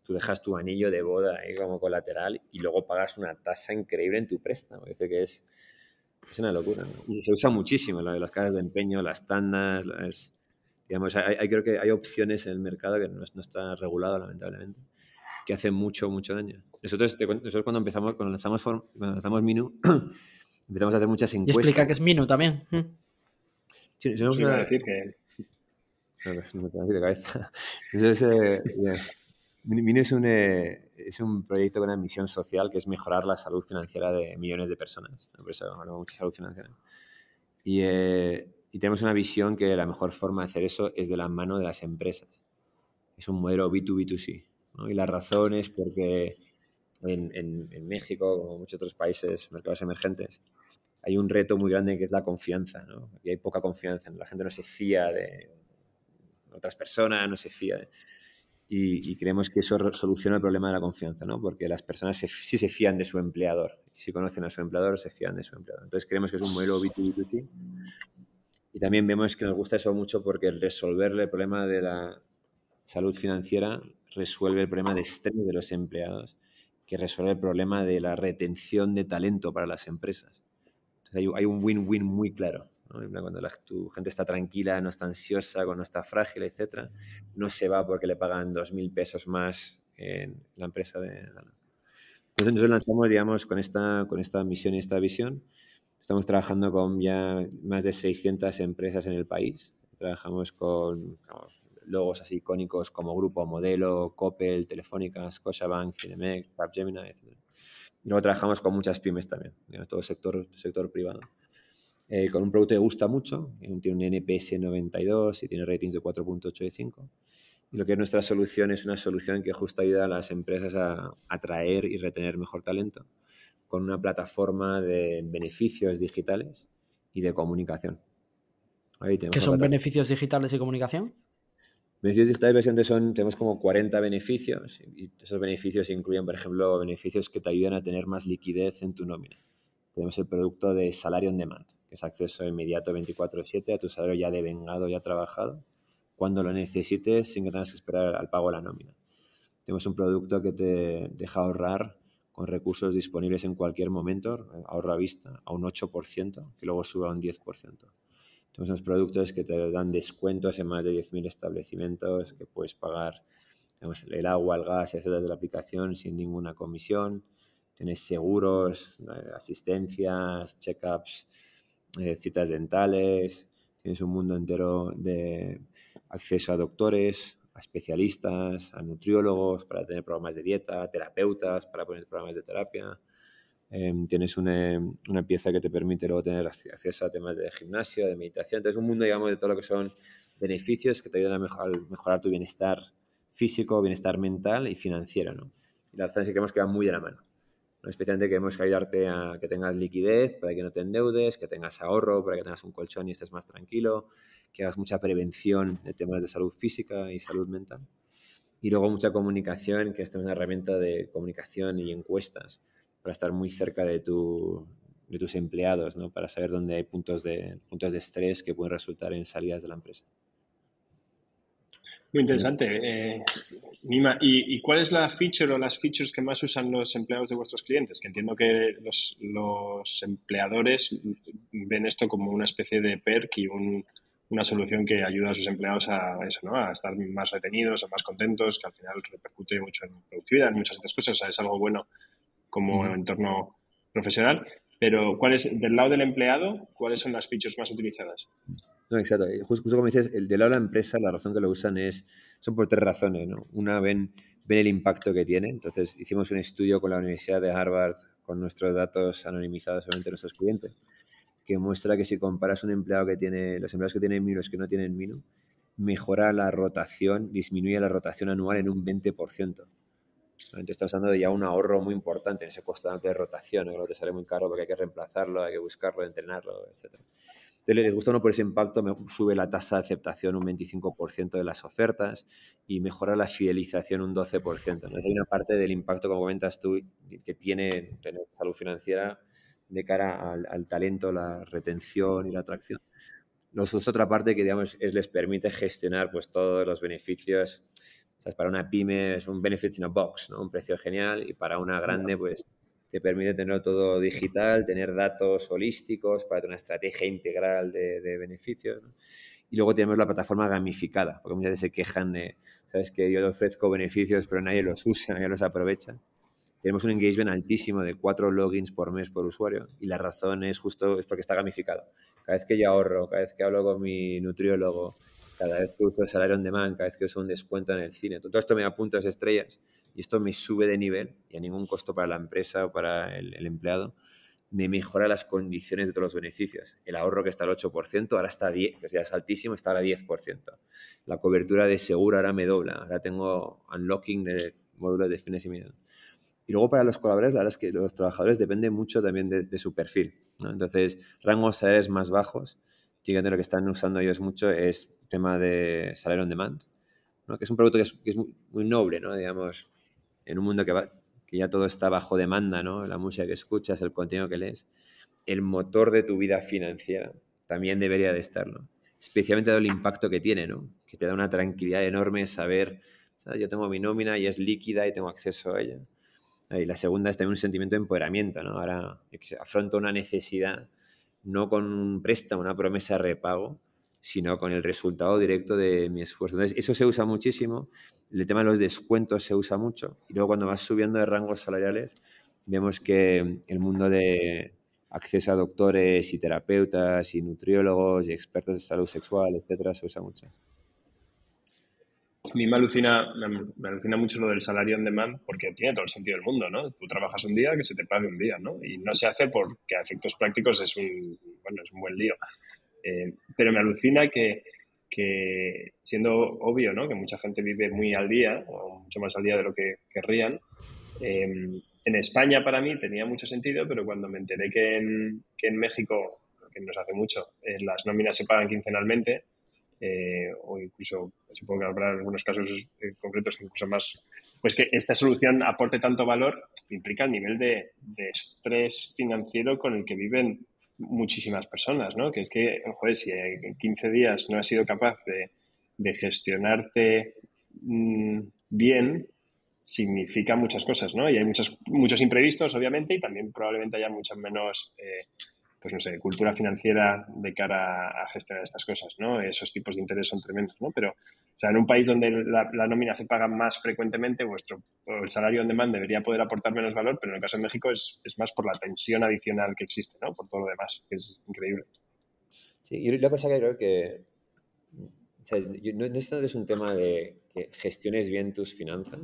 Tú dejas tu anillo de boda ahí como colateral y luego pagas una tasa increíble en tu préstamo. Dice que es, es una locura. se usa muchísimo las casas de empeño, las tandas. digamos, hay, creo que hay opciones en el mercado que no, están está regulado, lamentablemente, que hacen mucho, mucho daño. Nosotros, cuando empezamos, cuando lanzamos, lanzamos Minu, [clears throat] empezamos a hacer muchas encuestas. Y explica que es Minu también. Sí, decir que [laughs] no tengo ir de cabeza. [laughs] Entonces, eh, es un, eh, es un proyecto con una misión social que es mejorar la salud financiera de millones de personas. Por eso salud financiera. Eh, y, tenemos una visión que la mejor forma de hacer eso es de la mano de las empresas. Es un modelo B2B2C. 2 c Y la razón es porque en, en, México, como en muchos otros países, mercados emergentes, hay un reto muy grande que es la confianza. Y hay poca confianza. La gente no se fía de otras personas, no se fían ¿eh? Y, creemos que eso soluciona el problema de la confianza, ¿no? Porque las personas se, sí se fían de su empleador. si conocen a su empleador, se fían de su empleador. Entonces creemos que es un modelo B2B2C. Y también vemos que nos gusta eso mucho porque resolver el problema de la salud financiera resuelve el problema de estrés de los empleados, que resuelve el problema de la retención de talento para las empresas. Entonces hay un win-win muy claro. Cuando la, tu gente está tranquila, no está ansiosa, no está frágil, etcétera, no se va porque le pagan 2.000 pesos más en la empresa de... Entonces nosotros lanzamos, digamos, con esta, con esta misión y esta visión. Estamos trabajando con ya más de 600 empresas en el país. Trabajamos con logos así icónicos como Grupo Modelo, Coppel, Telefónica, Scotiabank, Cinemex, Capgemini, etc. Y luego trabajamos con muchas pymes también, todo sector, sector privado. Eh, con un producto que gusta mucho, tiene un NPS 92 y tiene ratings de 4.8 y 5. Y lo que es nuestra solución es una solución que justo ayuda a las empresas a atraer y retener mejor talento con una plataforma de beneficios digitales y de comunicación. ¿Qué son beneficios digitales y comunicación? Beneficios digitales son, tenemos como 40 beneficios y esos beneficios incluyen, por ejemplo, beneficios que te ayudan a tener más liquidez en tu nómina. Tenemos el producto de salario on demand, es acceso inmediato 24/7 a tu salario ya devengado, ya trabajado, cuando lo necesites sin que tengas que esperar al pago la nómina. Tenemos un producto que te deja ahorrar con recursos disponibles en cualquier momento, ahorra vista, a un 8%, que luego sube a un 10%. Tenemos unos productos que te dan descuentos en más de 10.000 establecimientos, que puedes pagar el agua, el gas, etcétera, de la aplicación sin ninguna comisión. Tienes seguros, eh, asistencias, check-ups, eh, citas dentales, tienes un mundo entero de acceso a doctores, a especialistas, a nutriólogos para tener programas de dieta, terapeutas para poner programas de terapia. Em, tienes una, eh, una, pieza que te permite luego tener acceso a temas de gimnasio, de meditación. Entonces, un mundo, digamos, de todo lo que son beneficios que te ayudan a, mejorar tu bienestar físico, bienestar mental y financiero. ¿no? Y la verdad es que creemos que va muy de la mano. Especialmente queremos ayudarte a ah, que tengas liquidez para que no te endeudes, que tengas ahorro para que tengas un colchón y estés más tranquilo, que hagas mucha prevención de temas de salud física y salud mental. Y luego mucha comunicación, que esto es una herramienta de comunicación y encuestas para estar muy cerca de, de tus empleados, ¿no? para saber dónde hay puntos de, puntos de estrés que pueden resultar en salidas de la empresa. Muy interesante, eh, Nima. ¿y, cuál es la feature o las features que más usan los empleados de vuestros clientes? Que entiendo que los, empleadores ven esto como una especie de perk y una solución que ayuda a sus empleados a eso, estar más retenidos o más contentos, que al final repercute mucho en productividad, en muchas otras cosas. es algo bueno como entorno profesional. Pero, ¿cuál es, del lado del empleado, cuáles son las features más utilizadas? No, exacto. Eh, justo, como dices, el del lado de la empresa, la razón que lo usan es, son por tres razones. ¿no? Una, ven, el impacto que tiene. Entonces, hicimos un estudio con la Universidad de Harvard, con nuestros datos anonimizados solamente nuestros clientes, que muestra que si comparas un empleado que tiene, los empleados que tienen Miro y los que no tienen mino mejora la rotación, disminuye la rotación anual en un 20%. Entonces estamos hablando de ya un ahorro muy importante en ese costo de rotación, que te sale muy caro porque hay que reemplazarlo, hay que buscarlo, entrenarlo, etc. Entonces les gusta no por ese impacto, me sube la tasa de aceptación un 25% de las ofertas y mejora la fidelización un 12%. Entonces hay una parte del impacto, como comentas tú, que tiene tener salud financiera de cara al, talento, la retención y la atracción. Nosotros otra parte que digamos es les permite gestionar pues todos los beneficios. para una pyme es un benefits in a box, ¿no? Un precio genial y para una grande pues te permite tener todo digital, tener datos holísticos para tener una estrategia integral de, beneficios. Y luego tenemos la plataforma gamificada, porque muchas veces se quejan de, sabes que yo ofrezco beneficios, pero nadie los [laughs] usa, nadie los aprovecha. Tenemos un engagement altísimo de cuatro logins por mes por usuario y la razón es justo es porque está gamificado. Cada vez que yo ahorro, cada vez que hablo con mi nutriólogo, cada vez que uso el salario on demand, cada vez que uso un descuento en el cine, todo esto me da puntos estrellas y esto me sube de nivel y a ningún costo para la empresa o para el, empleado, me mejora las condiciones de todos los beneficios. El ahorro que está al 8%, ahora está 10, que ya es altísimo, está ahora a 10%. La cobertura de seguro ahora me dobla, ahora tengo unlocking de módulos de fines y medios. Y luego para los colaboradores, la verdad es que los trabajadores dependen mucho también de, su perfil. Entonces, rangos salarios más bajos, fíjate lo que están usando ellos mucho es tema de salario on demand, que es un producto que es, muy, noble, ¿no? digamos, en un mundo que, ya todo está bajo demanda, ¿no? La música que escuchas, el contenido que lees, el motor de tu vida financiera también debería de estarlo. Especialmente dado el impacto que tiene, ¿no? Que te da una tranquilidad enorme saber, yo tengo mi nómina y es líquida y tengo acceso a ella. Y la segunda es también un sentimiento de empoderamiento, ¿no? Ahora afronto una necesidad, no con un préstamo, una promesa de repago, sino con el resultado directo de mi esfuerzo. Entonces, eso se usa muchísimo. El tema de los descuentos se usa mucho. Y luego cuando vas subiendo de rangos salariales, vemos que el mundo de acceso a doctores y terapeutas y nutriólogos y expertos de salud sexual, etcétera, se usa mucho. A mí me alucina, me, alucina mucho lo del salario en demand porque tiene todo el sentido del mundo, ¿no? Tú trabajas un día, que se te pague un día, ¿no? Y no se hace porque a efectos prácticos es un, bueno, es un buen lío. Eh, pero me alucina que, siendo obvio, Que mucha gente vive muy al día, o mucho más al día de lo que querrían. Em, en España para mí tenía mucho sentido, pero cuando me enteré que en, México, que nos hace mucho, eh, las nóminas se pagan quincenalmente, eh, o incluso supongo que habrá algunos casos concretos que incluso más, pues que esta solución aporte tanto valor, implica el nivel de, de, estrés financiero con el que viven muchísimas personas, ¿no? Que es que, joder, si en 15 días no has sido capaz de, gestionarte mm, bien, significa muchas cosas, ¿no? Y hay muchos, muchos imprevistos, obviamente, y también probablemente haya muchos menos eh, pues no sé, cultura financiera de cara a gestionar estas cosas, ¿no? Esos tipos de interés son tremendos, ¿no? Pero, o sea, en un país donde la, nómina se paga más frecuentemente, vuestro el salario en demanda debería poder aportar menos valor, pero en el caso de México es, más por la tensión adicional que existe, ¿no? Por todo lo demás, que es increíble. Sí, y la cosa que creo que, yo no, es tanto un tema de que gestiones bien tus finanzas,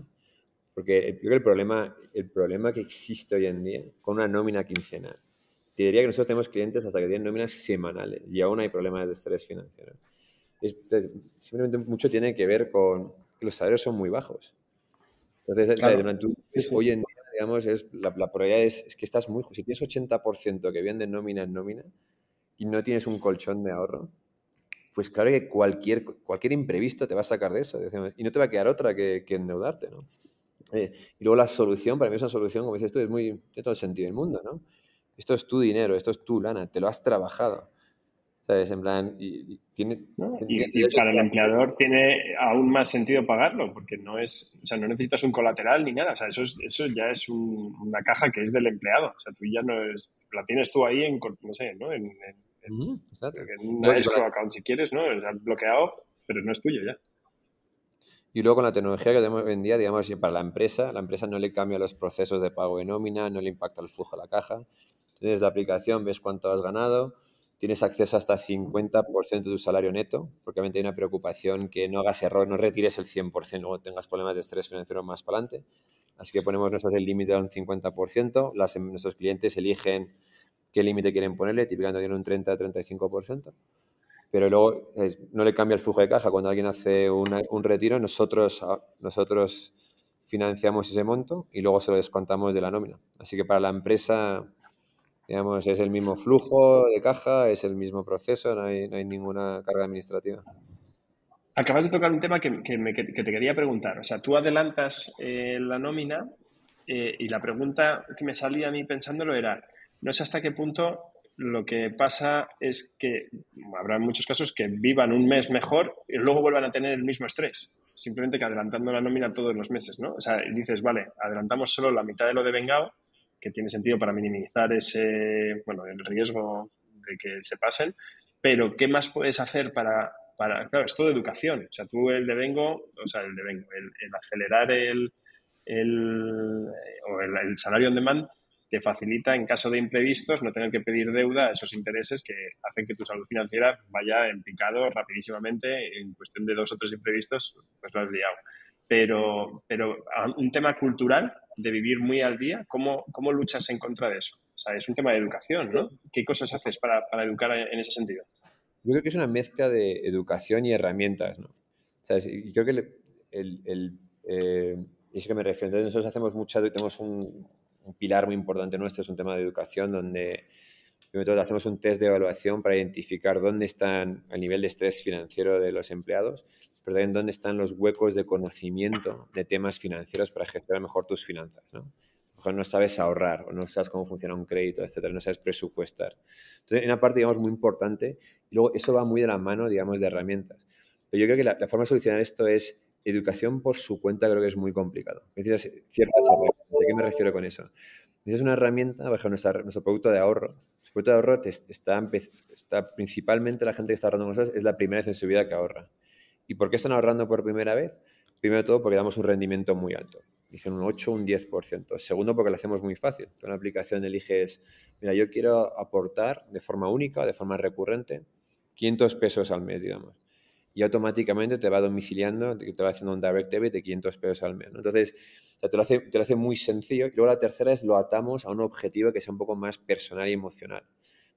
porque yo creo que el problema, el problema que existe hoy en día con una nómina quincenal te diría que nosotros tenemos clientes hasta que tienen nóminas semanales y aún hay problemas de estrés financiero. simplemente mucho tiene que ver con que los salarios son muy bajos. Entonces, hoy en día, digamos, es, la, probabilidad es, que estás muy... Si tienes 80% que vienen de nómina en nómina y no tienes un colchón de ahorro, pues claro que cualquier, cualquier imprevisto te va a sacar de eso. y no te va a quedar otra que, endeudarte, ¿no? Eh, y luego la solución, para mí es una solución, como dices tú, es muy... Tiene todo el sentido del mundo, ¿no? esto es tu dinero, esto es tu lana, te lo has trabajado. ¿Sabes? En plan, y, tiene... para el empleador tiene aún más sentido pagarlo, porque no es, o sea, no necesitas un colateral ni nada, o sea, eso, eso ya es una caja que es del empleado, o sea, tú ya no es, la tienes tú ahí en, no sé, ¿no? En, en, account, si quieres, ¿no? O bloqueado, pero no es tuyo ya. Y luego con la tecnología que tenemos hoy en día, digamos, para la empresa, la empresa no le cambia los procesos de pago de nómina, no le impacta el flujo a la caja, Tienes la aplicación, ves cuánto has ganado, tienes acceso hasta 50% de tu salario neto, porque obviamente hay una preocupación que no hagas error, no retires el 100%, luego tengas problemas de estrés financiero más para adelante. Así que ponemos nosotros el límite a un 50%, las, nuestros clientes eligen qué límite quieren ponerle, típicamente tienen un 30-35%, pero luego no le cambia el flujo de caja. Cuando alguien hace un retiro, ah, nosotros financiamos ese monto y luego se lo descontamos de la nómina. Así que para la empresa Digamos, es el mismo flujo de caja, es el mismo proceso, no hay, no hay ninguna carga administrativa. Acabas de tocar un tema que, me, te quería preguntar. O sea, tú adelantas eh, la nómina eh, y la pregunta que me salía a mí pensándolo era, no sé hasta qué punto lo que pasa es que habrá muchos casos que vivan un mes mejor y luego vuelvan a tener el mismo estrés, simplemente que adelantando la nómina todos los meses, ¿no? O sea, dices, vale, adelantamos solo la mitad de lo de vengado que tiene sentido para minimizar ese, bueno, el riesgo de que se pasen, pero ¿qué más puedes hacer para, para claro, es todo educación, o sea, tú el devengo, o sea, el devengo, el, acelerar el, o el, salario on demand te facilita en caso de imprevistos no tener que pedir deuda a esos intereses que hacen que tu salud financiera vaya en picado rapidísimamente en cuestión de dos o tres imprevistos, pues lo has liado pero, pero un tema cultural de vivir muy al día, ¿cómo, cómo luchas en contra de eso? O sea, es un tema de educación, ¿no? ¿Qué cosas haces para, para educar en ese sentido? Yo creo que es una mezcla de educación y herramientas, ¿no? O sea, yo creo que el, el, eh, eso que me refiero, entonces nosotros hacemos y tenemos un, pilar muy importante nuestro, es un tema de educación donde primero hacemos un test de evaluación para identificar dónde están el nivel de estrés financiero de los empleados pero dónde están los huecos de conocimiento de temas financieros para gestionar mejor tus finanzas, ¿no? mejor no sabes ahorrar o no sabes cómo funciona un crédito, etcétera, no sabes presupuestar. Entonces, en una parte, digamos, muy importante y luego eso va muy de la mano, digamos, de herramientas. Pero yo creo que la, forma de solucionar esto es educación por su cuenta, creo que es muy complicado. ¿A qué me refiero con eso? es una herramienta, por nuestro producto de ahorro. Nuestro producto de ahorro está, está, principalmente la gente que está ahorrando cosas, es la primera vez en su vida que ahorra. ¿Y por qué están ahorrando por primera vez? Primero todo porque damos un rendimiento muy alto. Dicen un 8, un 10%. Segundo porque lo hacemos muy fácil. Con una aplicación eliges, mira, yo quiero aportar de forma única, de forma recurrente, 500 pesos al mes, digamos. Y automáticamente te va domiciliando, te va haciendo un direct debit de 500 pesos al mes. Entonces, te, lo hace, te lo hace muy sencillo. Y luego la tercera es lo atamos a un objetivo que sea un poco más personal y emocional.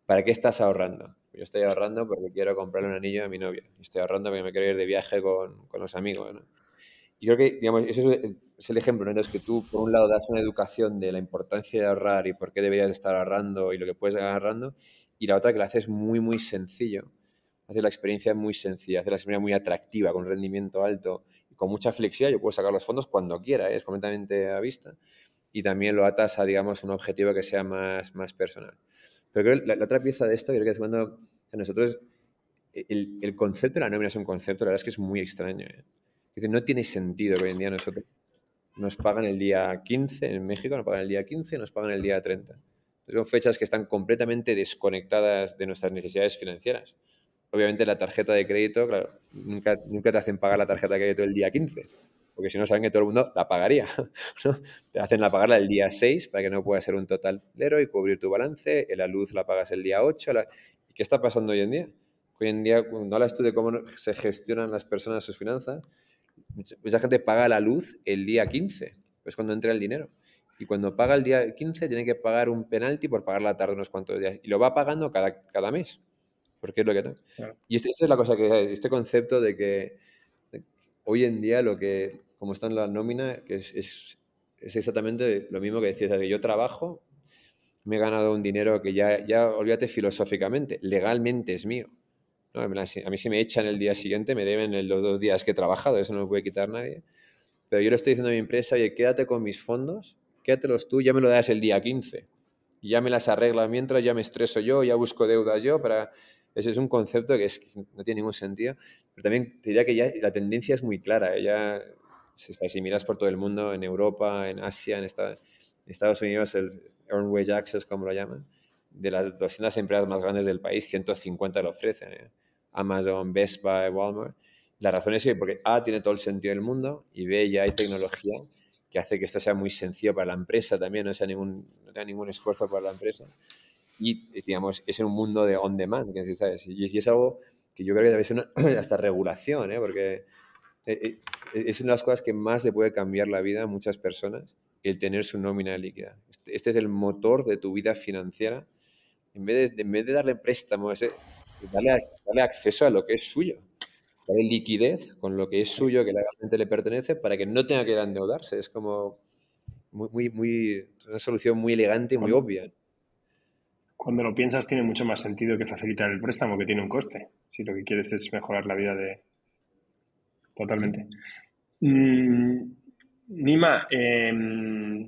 ¿Para qué estás ahorrando? Yo estoy ahorrando porque quiero comprarle un anillo a mi novia. Estoy ahorrando porque me quiero ir de viaje con, los amigos. Y creo que, digamos, ese es el ejemplo, ¿no? es que tú, por un lado, das una educación de la importancia de ahorrar y por qué deberías estar ahorrando y lo que puedes estar ahorrando, y la otra que la haces muy, muy sencillo. Haces la experiencia muy sencilla, haces la experiencia muy atractiva, con rendimiento alto y con mucha flexibilidad. Yo puedo sacar los fondos cuando quiera, ¿eh? es completamente a vista. Y también lo atas a, digamos, un objetivo que sea más, más personal. Pero creo que la, otra pieza de esto, creo que es cuando nosotros e, el, concepto de la nómina es un concepto, la verdad es que es muy extraño. ¿eh? no tiene sentido que hoy en día nosotros nos pagan el día 15 en México, nos pagan el día 15, nos pagan el día 30. Son fechas que están completamente desconectadas de nuestras necesidades financieras. Obviamente la tarjeta de crédito, claro, nunca, nunca te hacen pagar la tarjeta de crédito el día 15 porque si no saben que todo el mundo la pagaría. [laughs] Te hacen la pagarla el día 6 para que no pueda ser un totalero y cubrir tu balance, eh, la luz la pagas el día 8. ¿Y qué está pasando hoy en día? Hoy en día, cuando hablas tú de cómo se gestionan las personas sus finanzas, mucha gente paga la luz el día 15, es pues cuando entra el dinero. Y cuando paga el día 15 tiene que pagar un penalti por pagar la tarde unos cuantos días. Y lo va pagando cada, cada mes, porque es lo que da. Y este, es la cosa que, este concepto de que hoy en día lo que, como está en la nómina, que es, es, es exactamente lo mismo que decías, que yo trabajo, me he ganado un dinero que ya, ya olvídate filosóficamente, legalmente es mío. A mí si me echan el día siguiente, me deben los dos días que he trabajado, eso no me puede quitar nadie. Pero yo le estoy diciendo a mi empresa, oye, quédate con mis fondos, quédatelos tú, ya me lo das el día 15. Ya me las arreglas mientras, ya me estreso yo, ya busco deudas yo para eso es un concepto que, no tiene ningún sentido, pero también diría que ya la tendencia es muy clara. ¿eh? Ya, si miras por todo el mundo, en Europa, en Asia, en, Estados Unidos, el earn Wage Access, como lo llaman, de las 200 empresas más grandes del país, 150 lo ofrecen. ¿eh? Amazon, Best Buy, Walmart. La razón es que porque A tiene todo el sentido del mundo y B ya hay tecnología que hace que esto sea muy sencillo para la empresa también, no sea ningún, no tenga ningún esfuerzo para la empresa y, digamos, es en un mundo de on demand, Y, es algo que yo creo que debe ser [clears throat] hasta regulación, ¿eh? porque eh, eh, e-, es una de las cosas que más le puede cambiar la vida a muchas personas, el tener su nómina líquida. Este, este es el motor de tu vida financiera. En vez de, vez de darle préstamo, ese, darle, darle, acceso a lo que es suyo. Darle liquidez con lo que es suyo, que legalmente le pertenece, para que no tenga que endeudarse. Es como muy, muy, muy, una solución muy elegante y muy obvia cuando lo piensas tiene mucho más sentido que facilitar el préstamo, que tiene un coste, si lo que quieres es mejorar la vida de... Totalmente. Mm, Nima, em,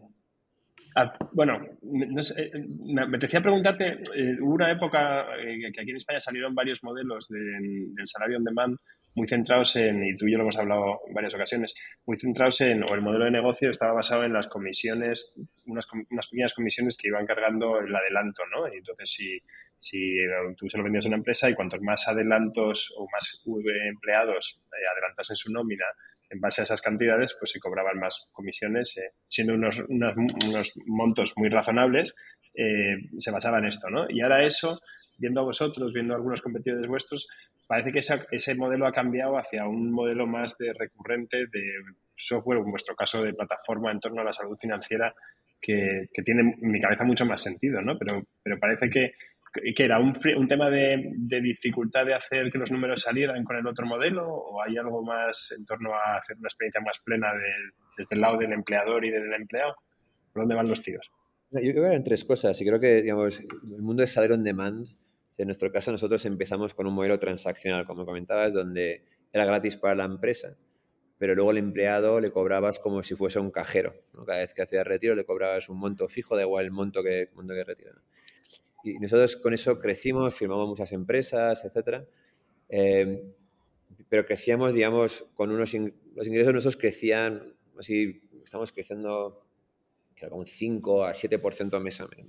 bueno, me decía preguntarte, eh, hubo una época eh, que aquí en España salieron varios modelos del salario on demand muy centrados en, y tú y yo lo hemos hablado en varias ocasiones, muy centrados en, o el modelo de negocio estaba basado en las comisiones, unas, unas pequeñas comisiones que iban cargando el adelanto, ¿no? Y entonces, si, si eh, tú se lo vendías a una empresa y cuantos más adelantos o más empleados eh, adelantas en su nómina, en base a esas cantidades, pues se cobraban más comisiones, eh, siendo unos, unos, montos muy razonables, se basaba en esto, ¿no? Y ahora eso viendo a vosotros, viendo a algunos competidores vuestros, parece que ese modelo ha cambiado hacia un modelo más de recurrente de software, en vuestro caso de plataforma en torno a la salud financiera, que, tiene en mi cabeza mucho más sentido, ¿no? Pero, pero parece que, que era un, tema de, dificultad de hacer que los números salieran con el otro modelo o hay algo más en torno a hacer una experiencia más plena desde el lado del empleador y del empleado? ¿Por dónde van los tíos? Yo creo que eran tres cosas y creo que digamos, el mundo de saber on demand en nuestro caso, nosotros empezamos con un modelo transaccional, como comentabas, donde era gratis para la empresa, pero luego el empleado le cobrabas como si fuese un cajero. Cada vez que hacía retiro le cobrabas un monto fijo, da igual el monto que, que retira. Y nosotros con eso crecimos, firmamos muchas empresas, etc. Em, pero crecíamos, digamos, con unos los ingresos nuestros crecían, así, estamos creciendo creo, como un 5 a 7% mes a mes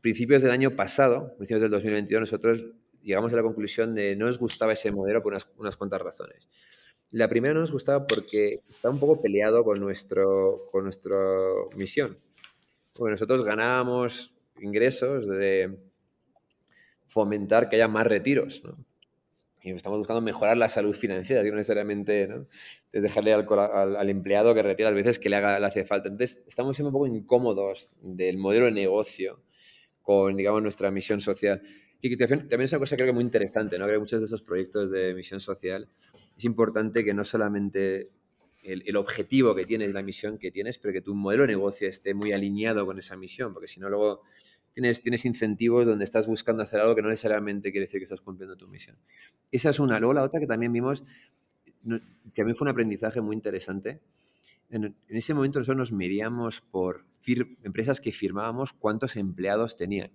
principios del año pasado, principios del 2022, nosotros llegamos a la conclusión de no nos gustaba ese modelo por unas, cuantas razones. La primera no nos gustaba porque está un poco peleado con, nuestro, con nuestra misión. Porque nosotros ganábamos ingresos de fomentar que haya más retiros. Y estamos buscando mejorar la salud financiera, no necesariamente es dejarle al, empleado que retira las veces que le, haga, hace falta. Entonces, estamos siendo un poco incómodos del modelo de negocio con, digamos, nuestra misión social. Y también es una cosa creo que muy interesante, ¿no? Creo muchos de esos proyectos de misión social es importante que no solamente el, objetivo que tienes, la misión que tienes, pero que tu modelo de negocio esté muy alineado con esa misión, porque si no luego tienes, tienes incentivos donde estás buscando hacer algo que no necesariamente quiere decir que estás cumpliendo tu misión. Esa es una. Luego la otra que también vimos, que a mí fue un aprendizaje muy interesante, en, ese momento nosotros nos medíamos por empresas que firmábamos cuántos empleados tenían,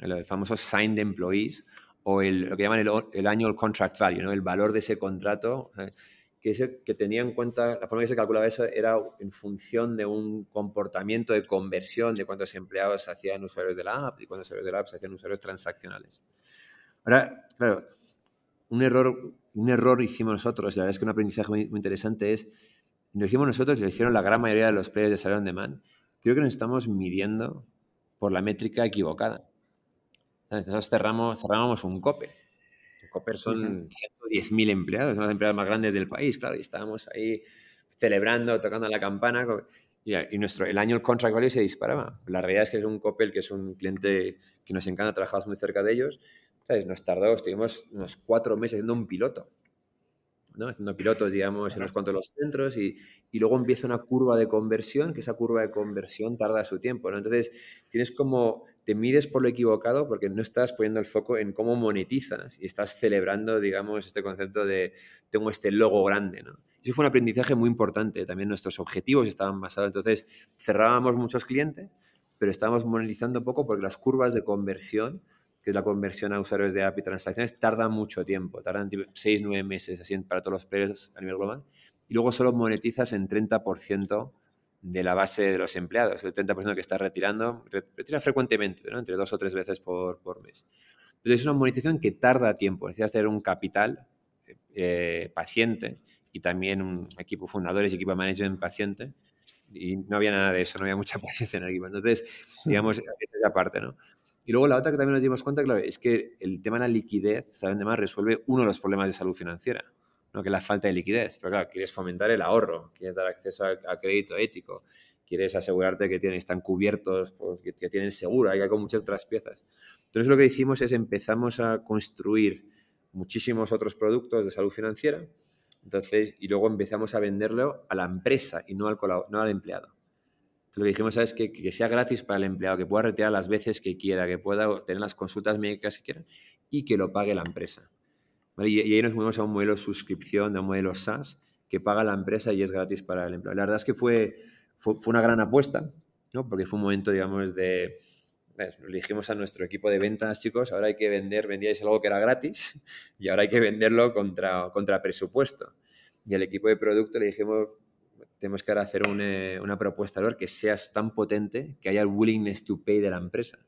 el famoso signed employees o lo que llaman el, annual contract value, ¿no? el valor de ese contrato, eh, que, que tenía en cuenta, la forma que se calculaba eso era en función de un comportamiento de conversión de cuántos empleados hacían usuarios de la app y cuántos usuarios de la app hacían usuarios transaccionales. Ahora, claro, un error, un error hicimos nosotros, y la verdad es que un aprendizaje muy interesante es lo hicimos nosotros y lo hicieron la gran mayoría de los players de Salón de Man, creo que nos estamos midiendo por la métrica equivocada. Nosotros cerramos, cerrábamos un COPE. COPE son 110.000 empleados, son las empresas más grandes del país, claro, y estábamos ahí celebrando, tocando la campana. Y, nuestro, el año el contract value se disparaba. La realidad es que es un Coppel, que es un cliente que nos encanta, trabajamos muy cerca de ellos. ¿Sabes? Nos tardó, estuvimos unos cuatro meses haciendo un piloto haciendo pilotos, digamos, en los cuantos los centros y, luego empieza una curva de conversión, que esa curva de conversión tarda su tiempo, Entonces, tienes como, te mides por lo equivocado porque no estás poniendo el foco en cómo monetizas y estás celebrando, digamos, este concepto de tengo este logo grande, Eso fue un aprendizaje muy importante, también nuestros objetivos estaban basados, entonces cerrábamos muchos clientes, pero estábamos monetizando poco porque las curvas de conversión la conversión a usuarios de API transacciones, tarda mucho tiempo, tardan 6, 9 meses así para todos los players a nivel global. Y luego solo monetizas en 30% de la base de los empleados, el 30% que estás retirando, retira frecuentemente, ¿no? entre dos o tres veces por, por mes. Entonces es una monetización que tarda tiempo, necesitas tener un capital eh, eh, paciente y también un equipo fundadores y equipo de management paciente. Y no había nada de eso, no había mucha [laughs] paciencia en el equipo. Entonces, hmm. digamos, esa parte, ¿no? Y luego la otra que también nos dimos cuenta, claro, es que el tema de la liquidez, saben de más, resuelve uno de los problemas de salud financiera, ¿no? que es la falta de liquidez. Pero claro, quieres fomentar el ahorro, quieres dar acceso a, crédito ético, quieres asegurarte que tienen, están cubiertos, pues, que, tienen seguro, hay con muchas otras piezas. Entonces lo que hicimos es empezamos a construir muchísimos otros productos de salud financiera, entonces, y luego empezamos a venderlo a la empresa y no no al empleado lo que dijimos es que, sea gratis para el empleado, que pueda retirar las veces que quiera, que pueda tener las consultas médicas que quiera y que lo pague la empresa. Y, ahí nos movimos a un modelo suscripción, de un modelo SaaS, que paga la empresa y es gratis para el empleado. La verdad es que fue, fue, una gran apuesta, ¿no? porque fue un momento, digamos, de... le dijimos a nuestro equipo de ventas, chicos, ahora hay que vender, vendíais algo que era gratis [laughs] y ahora hay que venderlo contra, contra presupuesto. Y al equipo de producto le dijimos, tenemos que ahora hacer eh, una propuesta de valor que sea tan potente que haya el willingness to pay de la empresa.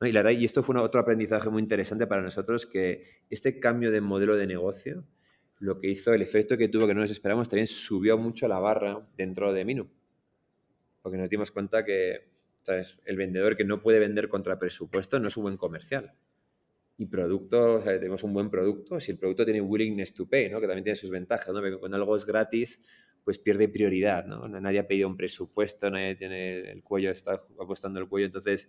Y, la verdad, y esto fue otro aprendizaje muy interesante para nosotros, que este cambio de modelo de negocio, lo que hizo, el efecto que tuvo, que no nos esperamos, también subió mucho la barra dentro de Minu. Porque nos dimos cuenta que ¿sabes? el vendedor que no puede vender contra presupuesto no es un buen comercial. Y producto, o sea, tenemos un buen producto, si el producto tiene willingness to pay, ¿no? que también tiene sus ventajas, ¿no? cuando algo es gratis, pues pierde prioridad, ¿no? Nadie ha pedido un presupuesto, nadie tiene el cuello, está apostando el cuello, entonces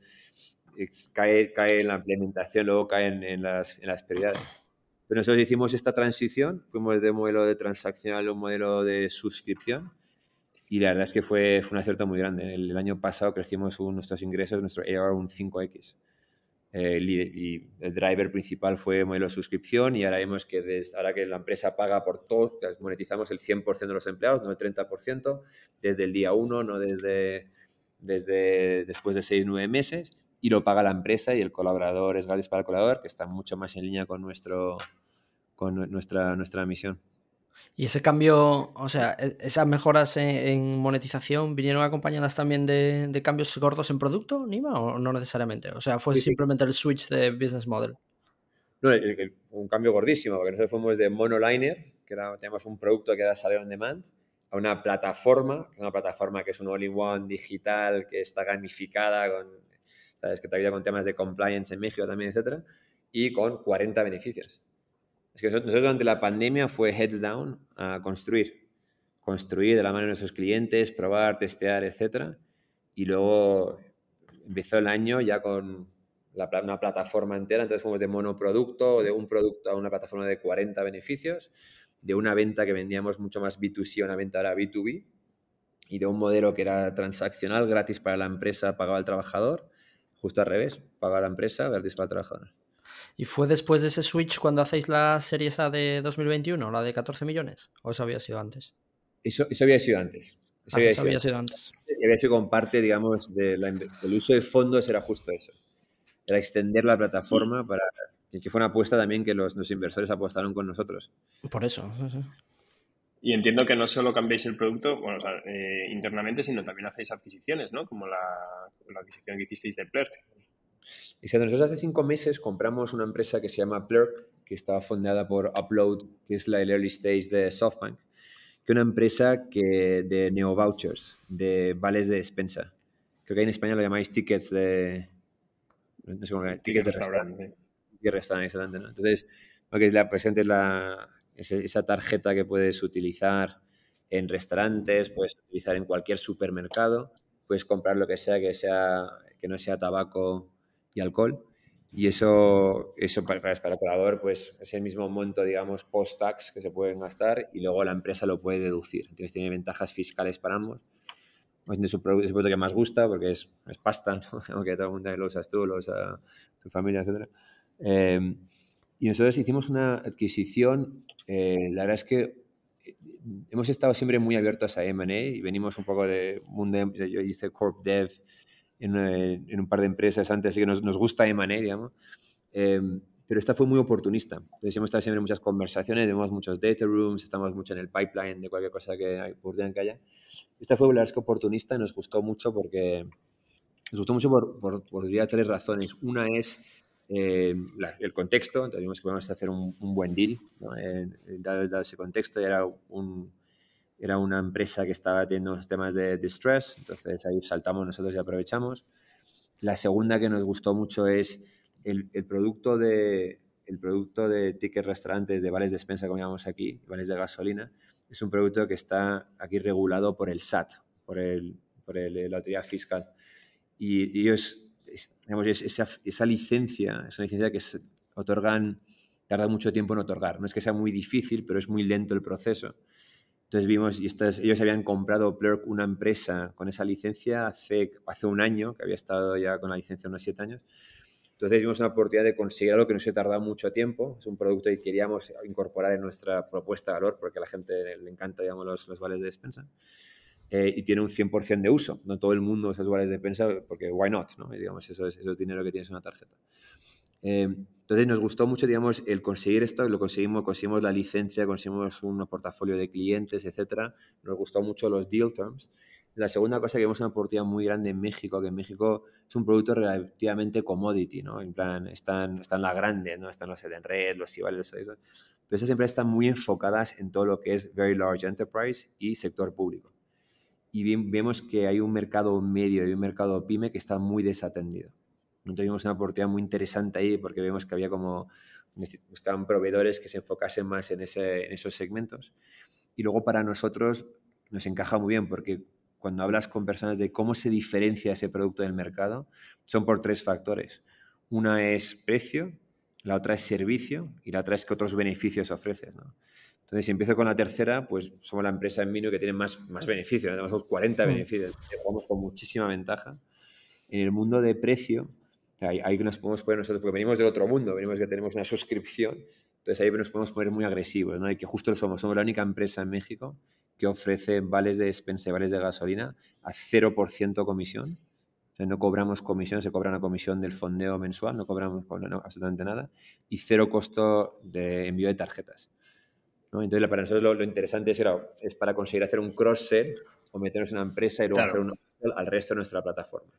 cae, cae en la implementación, luego cae en, las, en prioridades. Pero nosotros hicimos esta transición, fuimos de modelo de transacción a un modelo de suscripción y la verdad es que fue, fue un acierto muy grande. El, año pasado crecimos nuestros ingresos, nuestro AR un 5X y el driver principal fue modelo de suscripción y ahora vemos que ahora que la empresa paga por todos, monetizamos el 100% de los empleados, no el 30%, desde el día 1, no desde, desde después de 6, 9 meses, y lo paga la empresa y el colaborador es gratis para el colaborador, que está mucho más en línea con, nuestro, con nuestra, nuestra misión. Y ese cambio, o sea, e, esas mejoras en, monetización vinieron acompañadas también de, cambios gordos en producto, Nima, o no necesariamente. O sea, fue simplemente el switch de business model. No, un cambio gordísimo, porque nosotros fuimos de monoliner, que teníamos un producto que era sale on demand, a una plataforma, una plataforma que es un all-in-one digital, que está gamificada, con, que te ayuda con temas de compliance en México también, etcétera, y con 40 beneficios. Es que nosotros durante la pandemia fue heads down a construir, construir de la mano de nuestros clientes, probar, testear, etc. Y luego empezó el año ya con una plataforma entera, entonces fuimos de monoproducto, de un producto a una plataforma de 40 beneficios, de una venta que vendíamos mucho más B2C a una venta ahora B2B, y de un modelo que era transaccional, gratis para la empresa, pagaba al trabajador, justo al revés, pagaba la empresa, gratis para el trabajador. ¿Y fue después de ese switch cuando hacéis la serie esa de 2021, la de 14 millones? ¿O eso había sido antes? Eso, había sido antes. Eso, ah, había, sido antes. Y Había sido con parte, digamos, del uso de fondos era justo eso. Era extender la plataforma para... Que fue una apuesta también que los, inversores apostaron con nosotros. Por eso. Y entiendo que no solo cambiáis el producto eh, internamente, sino también hacéis adquisiciones, ¿no? Como la, adquisición que hicisteis de Plert. Y nosotros hace cinco meses compramos una empresa que se llama Plurk, que estaba fundada por Upload, que es la early stage de SoftBank, que una empresa que de neo-vouchers, de vales de despensa. Creo que en España lo llamáis tickets de... de restaurante. Entonces, lo que la presente pues, esa tarjeta que puedes utilizar en restaurantes, puedes utilizar en cualquier supermercado, puedes comprar lo que sea que, sea, que no sea tabaco alcohol. Y eso, eso para, el colaborador pues, es el mismo monto, digamos, post-tax que se pueden gastar y luego la empresa lo puede deducir. Entonces tiene ventajas fiscales para ambos. Pues es un producto que más gusta porque es, es pasta, [laughs] aunque todo el mundo lo usas tú, los tu familia, etc. Em, y nosotros hicimos una adquisición, eh, la verdad es que eh, hemos estado siempre muy abiertos a M&A y venimos un poco de mundo, yo hice Corp Dev, eh, en, un par de empresas antes, así que nos, nos gusta de digamos. Em, pero esta fue muy oportunista. hemos estado siempre en muchas conversaciones, tenemos muchos data rooms, estamos mucho en el pipeline de cualquier cosa que hay, por que haya. Esta fue la que oportunista nos gustó mucho porque nos gustó mucho por, por, por diría, tres razones. Una es eh, el contexto, entonces vimos que podemos hacer un, buen deal, eh, dado, ese contexto, era un, era una empresa que estaba teniendo los temas de distress, entonces ahí saltamos nosotros y aprovechamos. La segunda que nos gustó mucho es el, producto de el producto de tickets restaurantes, de vales de despensa, como llamamos aquí, vales de gasolina, es un producto que está aquí regulado por el SAT, por, el, por el, la autoridad fiscal. Y, ellos, digamos, esa, esa, licencia, es una licencia que se otorgan, tarda mucho tiempo en otorgar. No es que sea muy difícil, pero es muy lento el proceso. Entonces vimos, y ellos habían comprado Plurk, una empresa con esa licencia hace, hace un año, que había estado ya con la licencia unos siete años. Entonces vimos una oportunidad de conseguir algo que no se tardado mucho tiempo. Es un producto que queríamos incorporar en nuestra propuesta de valor porque a la gente le encanta, digamos, los, vales de despensa. Eh, y tiene un 100% de uso. No todo el mundo usa los vales de despensa porque why not, ¿no? digamos, eso es, eso es dinero que tienes en una tarjeta. Em, entonces nos gustó mucho, digamos, el conseguir esto, lo conseguimos, conseguimos la licencia, conseguimos un portafolio de clientes, etcétera. Nos gustó mucho los deal terms. La segunda cosa que vemos una oportunidad muy grande en México, que en México es un producto relativamente commodity, ¿no? En plan, están, están las grandes, ¿no? Están los Edenred, los Cibales, los eso. Pero esas empresas están muy enfocadas en todo lo que es very large enterprise y sector público. Y vemos que hay un mercado medio y un mercado pyme que está muy desatendido tuvimos una oportunidad muy interesante ahí porque vemos que había como, buscaban proveedores que se enfocasen más en, en esos segmentos. Y luego para nosotros nos encaja muy bien porque cuando hablas con personas de cómo se diferencia ese producto del mercado, son por tres factores. Una es precio, la otra es servicio y la otra es que otros beneficios ofreces. Entonces, si empiezo con la tercera, pues somos la empresa en Mino que tiene más, más mm. beneficios, tenemos 40 mm. beneficios, jugamos con muchísima ventaja. En el mundo de precio, Ahí, nos podemos poner nosotros, porque venimos del otro mundo, venimos que tenemos una suscripción, entonces ahí nos podemos poner muy agresivos, ¿no? que justo lo somos, somos la única empresa en México que ofrece vales de despensa y vales de gasolina a 0% comisión. no cobramos comisión, se cobra una comisión del fondeo mensual, no cobramos absolutamente nada, y cero costo de envío de tarjetas. Entonces, para nosotros lo, interesante es, para conseguir hacer un cross-sell o meternos en una empresa y luego hacer un al resto de nuestra plataforma.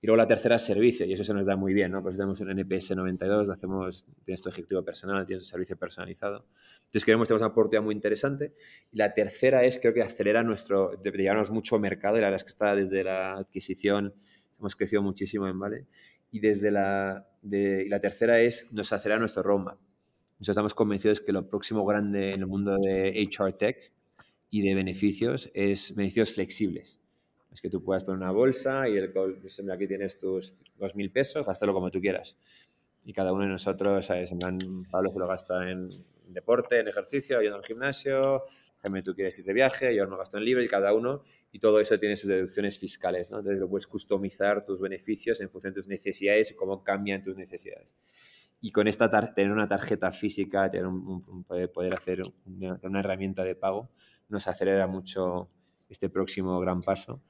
Y luego la tercera es servicio, y eso se nos da muy bien, ¿no? Por pues tenemos un NPS 92, hacemos, tienes tu ejecutivo personal, tienes tu servicio personalizado. Entonces, creemos que tenemos una oportunidad muy interesante. Y la tercera es, creo que acelera nuestro, de, mucho mercado, y la verdad es que está desde la adquisición, hemos crecido muchísimo en Vale. Y desde la, y la tercera es, nos acelera nuestro roadmap. Nosotros estamos convencidos que lo próximo grande en el mundo de HR Tech y de beneficios es beneficios flexibles es que tú puedas poner una bolsa y el, aquí tienes tus 2.000 pesos, gástalo como tú quieras. Y cada uno de nosotros, Pablo se lo gasta en deporte, en ejercicio, en el gimnasio, Jaime tú quieres ir de viaje, yo me gasto en libre y cada uno, y todo eso tiene sus deducciones fiscales, ¿no? Entonces lo puedes customizar tus beneficios en función de tus necesidades y cómo cambian tus necesidades. Y con esta tener una tarjeta física, tener poder, hacer una herramienta de pago, nos acelera mucho este próximo gran paso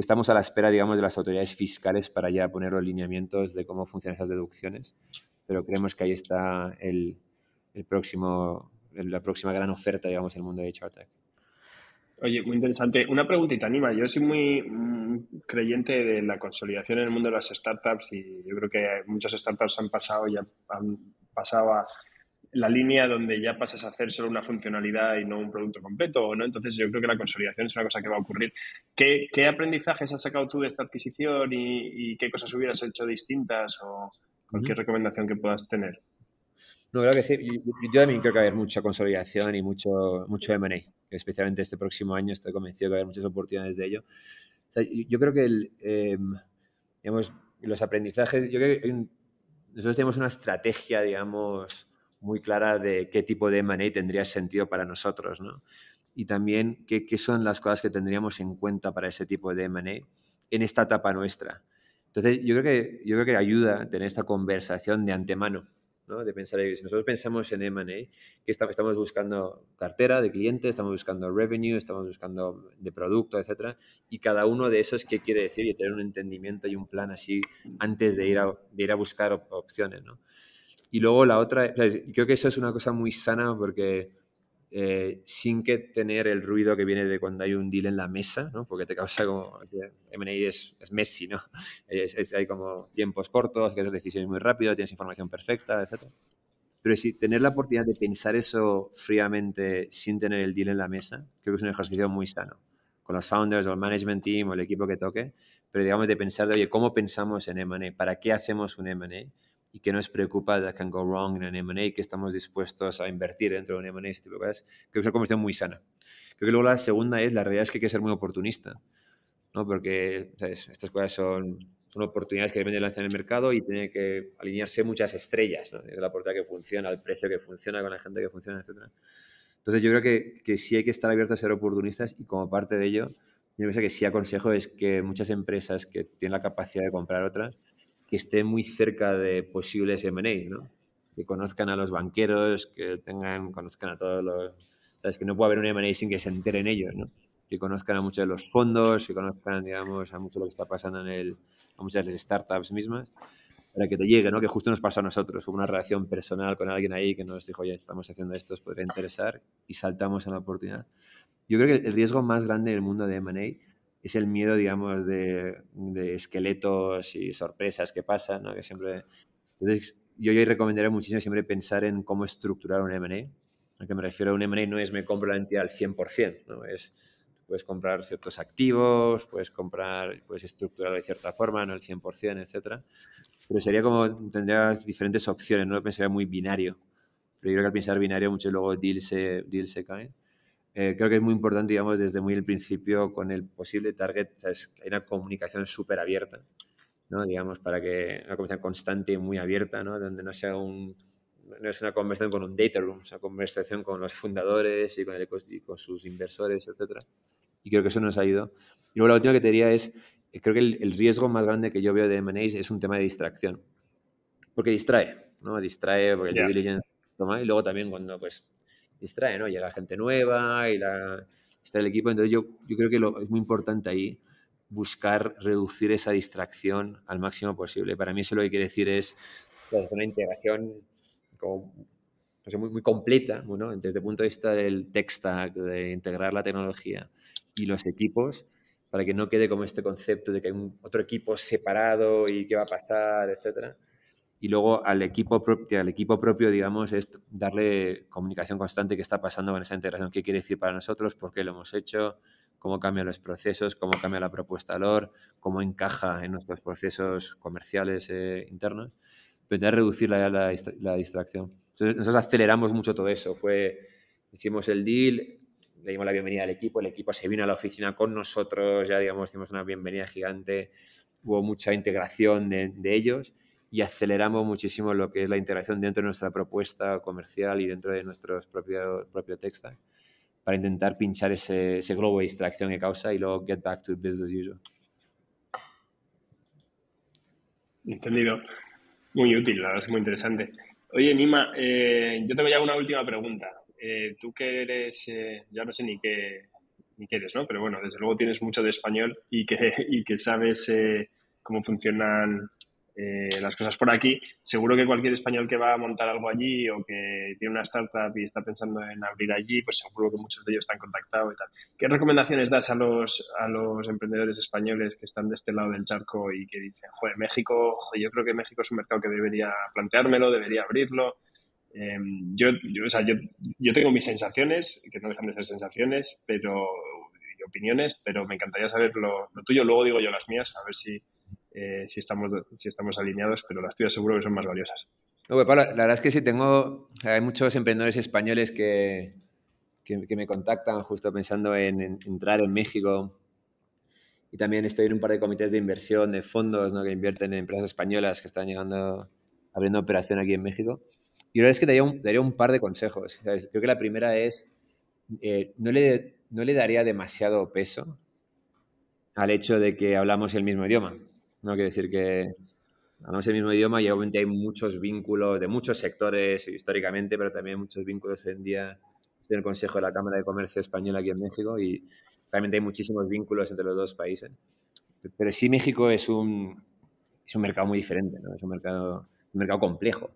estamos a la espera, digamos, de las autoridades fiscales para ya poner los lineamientos de cómo funcionan esas deducciones, pero creemos que ahí está el, próximo, la próxima gran oferta, digamos, en el mundo de HRTech. Oye, muy interesante. Una preguntita, anima Yo soy muy mm, creyente de la consolidación en el mundo de las startups y yo creo que muchas startups han pasado y han pasado a la línea donde ya pasas a hacer solo una funcionalidad y no un producto completo, ¿no? Entonces yo creo que la consolidación es una cosa que va a ocurrir. ¿Qué, aprendizajes has sacado tú de esta adquisición y, qué cosas hubieras hecho distintas o cualquier recomendación que puedas tener? No, creo que sí. Yo, también creo que va a haber mucha consolidación y mucho, mucho M&A, especialmente este próximo año estoy convencido que va a haber muchas oportunidades de ello. yo, creo que em, los aprendizajes, yo creo que nosotros tenemos una estrategia, digamos, muy clara de qué tipo de M&A tendría sentido para nosotros, ¿no? Y también qué, son las cosas que tendríamos en cuenta para ese tipo de M&A en esta etapa nuestra. Entonces, yo creo que, yo creo que ayuda tener esta conversación de antemano, ¿no? De pensar, si nosotros pensamos en M&A, que estamos buscando cartera de clientes, estamos buscando revenue, estamos buscando de producto, etcétera, y cada uno de esos qué quiere decir y tener un entendimiento y un plan así antes de ir a, ir a buscar opciones, ¿no? Y luego la otra, creo que eso es una cosa muy sana porque eh, sin que tener el ruido que viene de cuando hay un deal en la mesa, ¿no? porque te causa como, M&A es, es Messi, ¿no? [laughs] hay como tiempos cortos, que haces decisiones muy rápido, tienes información perfecta, etc. Pero si tener la oportunidad de pensar eso fríamente sin tener el deal en la mesa, creo que es un ejercicio muy sano, con los founders o el management team o el equipo que toque, pero digamos de pensar de, oye, ¿cómo pensamos en M&A? ¿Para qué hacemos un M&A? y que no es preocupada, can go wrong en un M&A, que estamos dispuestos a invertir dentro de un M&A, ese tipo de cosas, creo que es una conversación muy sana. Creo que luego la segunda es, la realidad es que hay que ser muy oportunista, ¿no? Porque, Estas cosas son, son oportunidades que lanzar en el mercado y tiene que alinearse muchas estrellas, ¿no? Es la oportunidad que funciona, el precio que funciona, con la gente que funciona, etc. Entonces yo creo que, que sí hay que estar abiertos a ser oportunistas y como parte de ello, yo pienso que sí aconsejo es que muchas empresas que tienen la capacidad de comprar otras, que esté muy cerca de posibles M&A, Que conozcan a los banqueros, que tengan, conozcan a todos los... Sabes que no puede haber un M&A sin que se enteren ellos, ¿no? Que conozcan a muchos de los fondos, que conozcan, digamos, a mucho lo que está pasando en el... a muchas de las startups mismas, para que te llegue, ¿no? Que justo nos pasó a nosotros. Hubo una relación personal con alguien ahí que nos dijo, oye, estamos haciendo esto, os podría interesar, y saltamos a la oportunidad. Yo creo que el riesgo más grande en el mundo de M&A es el miedo, digamos, de, esqueletos y sorpresas que pasan, Que siempre... Entonces, yo, yo recomendaría muchísimo siempre pensar en cómo estructurar un M&A. A que me refiero a un M&A no es me compro la entidad al 100%, ¿no? Es, puedes comprar ciertos activos, puedes comprar, puedes estructurar de cierta forma, no el 100%, etcétera. Pero sería como, tendrías diferentes opciones, no lo pensaría muy binario. Pero yo creo que al pensar binario mucho luego deals se, se caen. Eh, creo que es muy importante, digamos, desde muy el principio con el posible target, hay una comunicación súper abierta, ¿no? Digamos, para que una conversación constante y muy abierta, ¿no? Donde no sea un... No es una conversación con un data room, es una conversación con los fundadores y con, el, con sus inversores, etcétera. Y creo que eso nos ha ido Y luego la última que te diría es, eh, creo que el, riesgo más grande que yo veo de M&A es un tema de distracción. Porque distrae, ¿no? Distrae porque el due diligence Y luego también cuando, pues, distrae, ¿no? Llega gente nueva y la, está el equipo. Entonces yo, yo creo que lo, es muy importante ahí buscar reducir esa distracción al máximo posible. Para mí eso lo que quiere decir es una integración muy, completa, desde el punto de vista del tech stack, de integrar la tecnología y los equipos, para que no quede como este concepto de que hay un, otro equipo separado y qué va a pasar, etcétera y luego al equipo, al equipo propio, digamos, es darle comunicación constante qué está pasando con esa integración, qué quiere decir para nosotros, por qué lo hemos hecho, cómo cambian los procesos, cómo cambia la propuesta valor, cómo encaja en nuestros procesos comerciales eh, internos. internos, intentar reducir la, la, distracción. Entonces, nosotros aceleramos mucho todo eso. Fue, hicimos el deal, le dimos la bienvenida al equipo, el equipo se vino a la oficina con nosotros, ya digamos, hicimos una bienvenida gigante, hubo mucha integración de, de ellos y aceleramos muchísimo lo que es la integración dentro de nuestra propuesta comercial y dentro de nuestro propio, propio texto ¿eh? para intentar pinchar ese, ese globo de distracción que causa y luego get back to business usual. Entendido. Muy útil, la verdad es muy interesante. Oye, Nima, eh, yo tengo ya una última pregunta. Eh, tú que eres, ya no sé ni qué, ni qué eres, ¿no? Pero bueno, desde luego tienes mucho de español y que, [laughs] y que sabes cómo funcionan eh, las cosas por aquí. Seguro que cualquier español que va a montar algo allí o que tiene una startup y está pensando en abrir allí, pues seguro que muchos de ellos están contactados y tal. ¿Qué recomendaciones das a los, a los emprendedores españoles que están de este lado del charco y que dicen, joder, México, yo creo que México es un mercado que debería planteármelo, debería abrirlo? Em, yo, yo, o sea, yo, yo tengo mis sensaciones, que no dejan de ser sensaciones, pero opiniones, pero me encantaría saber lo, lo tuyo. Luego digo yo las mías, a ver si, eh, si, estamos, alineados, pero las tuyas seguro que son más valiosas. la verdad es que sí tengo, hay muchos emprendedores españoles que, me contactan justo pensando en, entrar en México. Y también estoy en un par de comités de inversión, de fondos que invierten en empresas españolas que están llegando, abriendo operación aquí en México. Y la verdad es que daría un, daría un par de consejos. Creo que la primera es, eh, no le daría demasiado peso al hecho de que hablamos el mismo idioma. No quiere decir que hablamos el mismo idioma y obviamente hay muchos vínculos de muchos sectores históricamente, pero también muchos vínculos hoy en día en el Consejo de la Cámara de Comercio Española aquí en México y realmente hay muchísimos vínculos entre los dos países. Pero sí México es un, es un mercado muy diferente, ¿no? es un mercado, mercado complejo.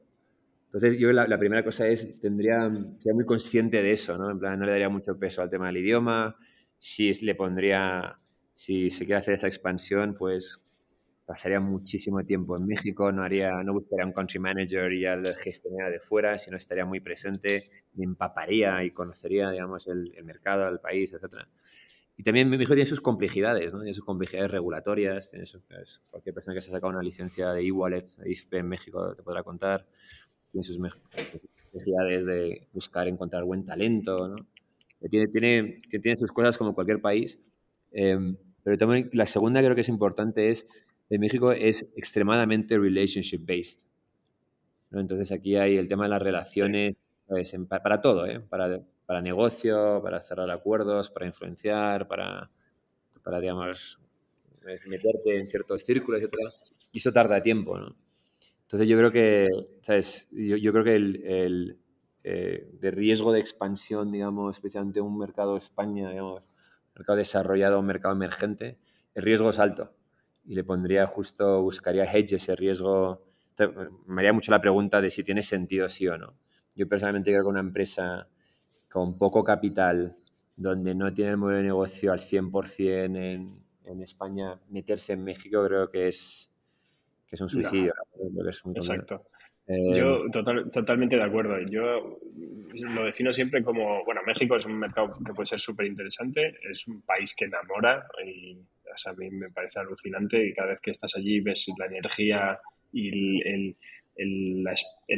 Entonces yo la, primera cosa es, tendría, sería muy consciente de eso, ¿no? no le daría mucho peso al tema del idioma, si le pondría, si se quiere hacer esa expansión, pues pasaría muchísimo tiempo en México, no haría, no buscaría un country manager y al gestionar de fuera, sino estaría muy presente, me empaparía y conocería, digamos, el, mercado, el país, etcétera. Y también México tiene sus complejidades, ¿no? Tiene sus complejidades regulatorias, pues, cualquier persona que se ha sacado una licencia de e-wallet, en México te podrá contar, tiene sus complejidades de buscar, encontrar buen talento, ¿no? Eh, tiene, tiene, tiene sus cosas como cualquier país, eh, pero también la segunda creo que es importante es de México es extremadamente relationship based. Entonces aquí hay el tema de las relaciones pues, para, todo, ¿eh? para, negocio, para cerrar acuerdos, para influenciar, para, para digamos, eh, meterte en ciertos círculos, etc. Y eso tarda tiempo. ¿no? Entonces yo creo que, ¿sabes? Yo, creo que el, el eh, de riesgo de expansión, digamos, especialmente un mercado España, digamos, mercado desarrollado, un mercado emergente, el riesgo es alto y le pondría justo, buscaría hedge ese riesgo. Me haría mucho la pregunta de si tiene sentido sí o no. Yo personalmente creo que una empresa con poco capital, donde no tiene el modelo de negocio al 100% en, en España, meterse en México creo que es, que es un suicidio. exacto. Eh, Yo total, totalmente de acuerdo. Yo lo defino siempre como, bueno, México es un mercado que puede ser súper interesante, es un país que enamora y a mí me parece alucinante y cada vez que estás allí ves la energía y el,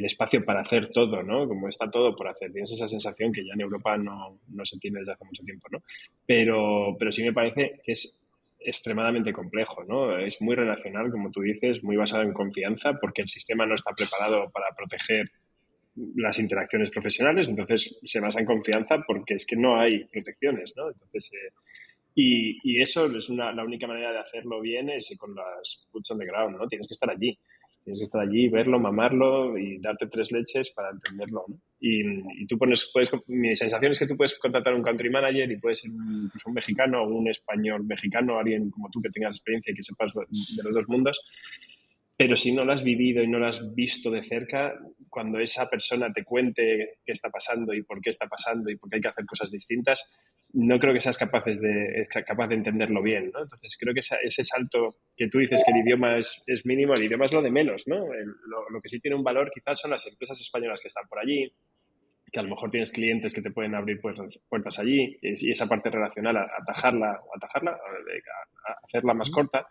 espacio para hacer todo, ¿no? Como está todo por hacer. Tienes esa sensación que ya en Europa no, se tiene desde hace mucho tiempo, ¿no? Pero, pero sí me parece que es extremadamente complejo, ¿no? Es muy relacional, como tú dices, muy basado en confianza, porque el sistema no está preparado para proteger las interacciones profesionales, entonces se basa en confianza porque es que no hay protecciones, ¿no? Entonces eh, y, eso es la única manera de hacerlo bien es con las boots on the ground, ¿no? Tienes que estar allí. Tienes que estar allí, verlo, mamarlo y darte tres leches para entenderlo. Y, tú pones, puedes, mi sensación es que tú puedes contratar un country manager y puedes ser incluso un mexicano o un español mexicano, alguien como tú que tenga experiencia y que sepas de los dos mundos. Pero si no lo has vivido y no lo has visto de cerca, cuando esa persona te cuente qué está pasando y por qué está pasando y por qué hay que hacer cosas distintas, no creo que seas capaces de, capaz de entenderlo bien, ¿no? Entonces creo que ese salto que tú dices que el idioma es, es, mínimo, el idioma es lo de menos, ¿no? lo, que sí tiene un valor quizás son las empresas españolas que están por allí, que a lo mejor tienes clientes que te pueden abrir puertas, puertas allí, y esa parte relacional, atajarla, o atajarla, hacerla más corta,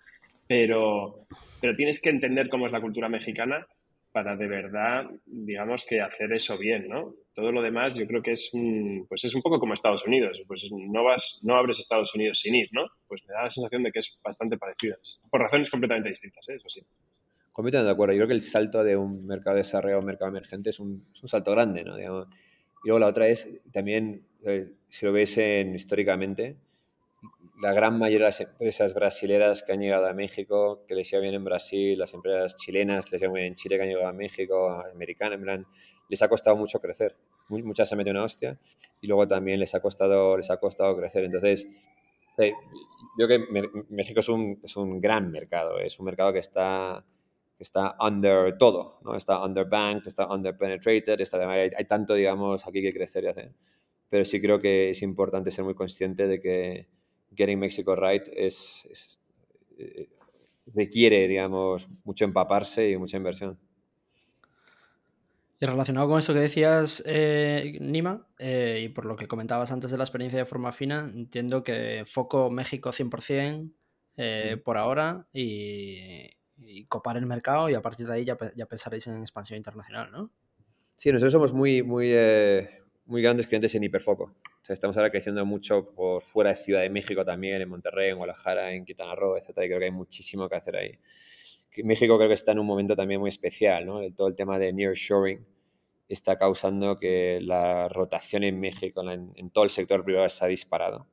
pero, pero tienes que entender cómo es la cultura mexicana para de verdad, digamos que hacer eso bien, ¿no? Todo lo demás yo creo que es un, pues es un poco como Estados Unidos, pues no vas, no abres Estados Unidos sin ir, ¿no? Pues me da la sensación de que es bastante parecido, por razones completamente distintas, ¿eh? eso sí. Completamente de acuerdo, yo creo que el salto de un mercado de desarrollo a un mercado emergente es un, salto grande, ¿no? y luego la otra es también, eh, si lo ves en, históricamente, la gran mayoría de las empresas brasileras que han llegado a México, que les iba bien en Brasil, las empresas chilenas, que les iba bien en Chile, que han llegado a México, americanas, en plan, les ha costado mucho crecer. Muchas se han metido una hostia y luego también les ha costado, les ha costado crecer. Entonces, eh, yo creo que México es un, es un gran mercado, eh, es un mercado que está está under todo, ¿no? Está underbanked, está underpenetrated, está, hay, hay tanto, digamos, aquí que crecer y hacer. Pero sí creo que es importante ser muy consciente de que, Getting Mexico Right es, eh, requiere, digamos, mucho empaparse y mucha inversión. Y relacionado con esto que decías, eh, Nima, eh, y por lo que comentabas antes de la experiencia de forma fina, entiendo que foco México 100% por ahora y, copar el mercado y a partir de ahí ya, pensaréis en expansión internacional, ¿no? Sí, nosotros somos muy, muy, muy grandes clientes en hiperfoco estamos ahora creciendo mucho por fuera de Ciudad de México también, en Monterrey, en Guadalajara, en Quintana Roo, etc. Y creo que hay muchísimo que hacer ahí. México creo que está en un momento también muy especial, ¿no? Todo el tema de nearshoring está causando que la rotación en México, en, todo el sector privado, se ha disparado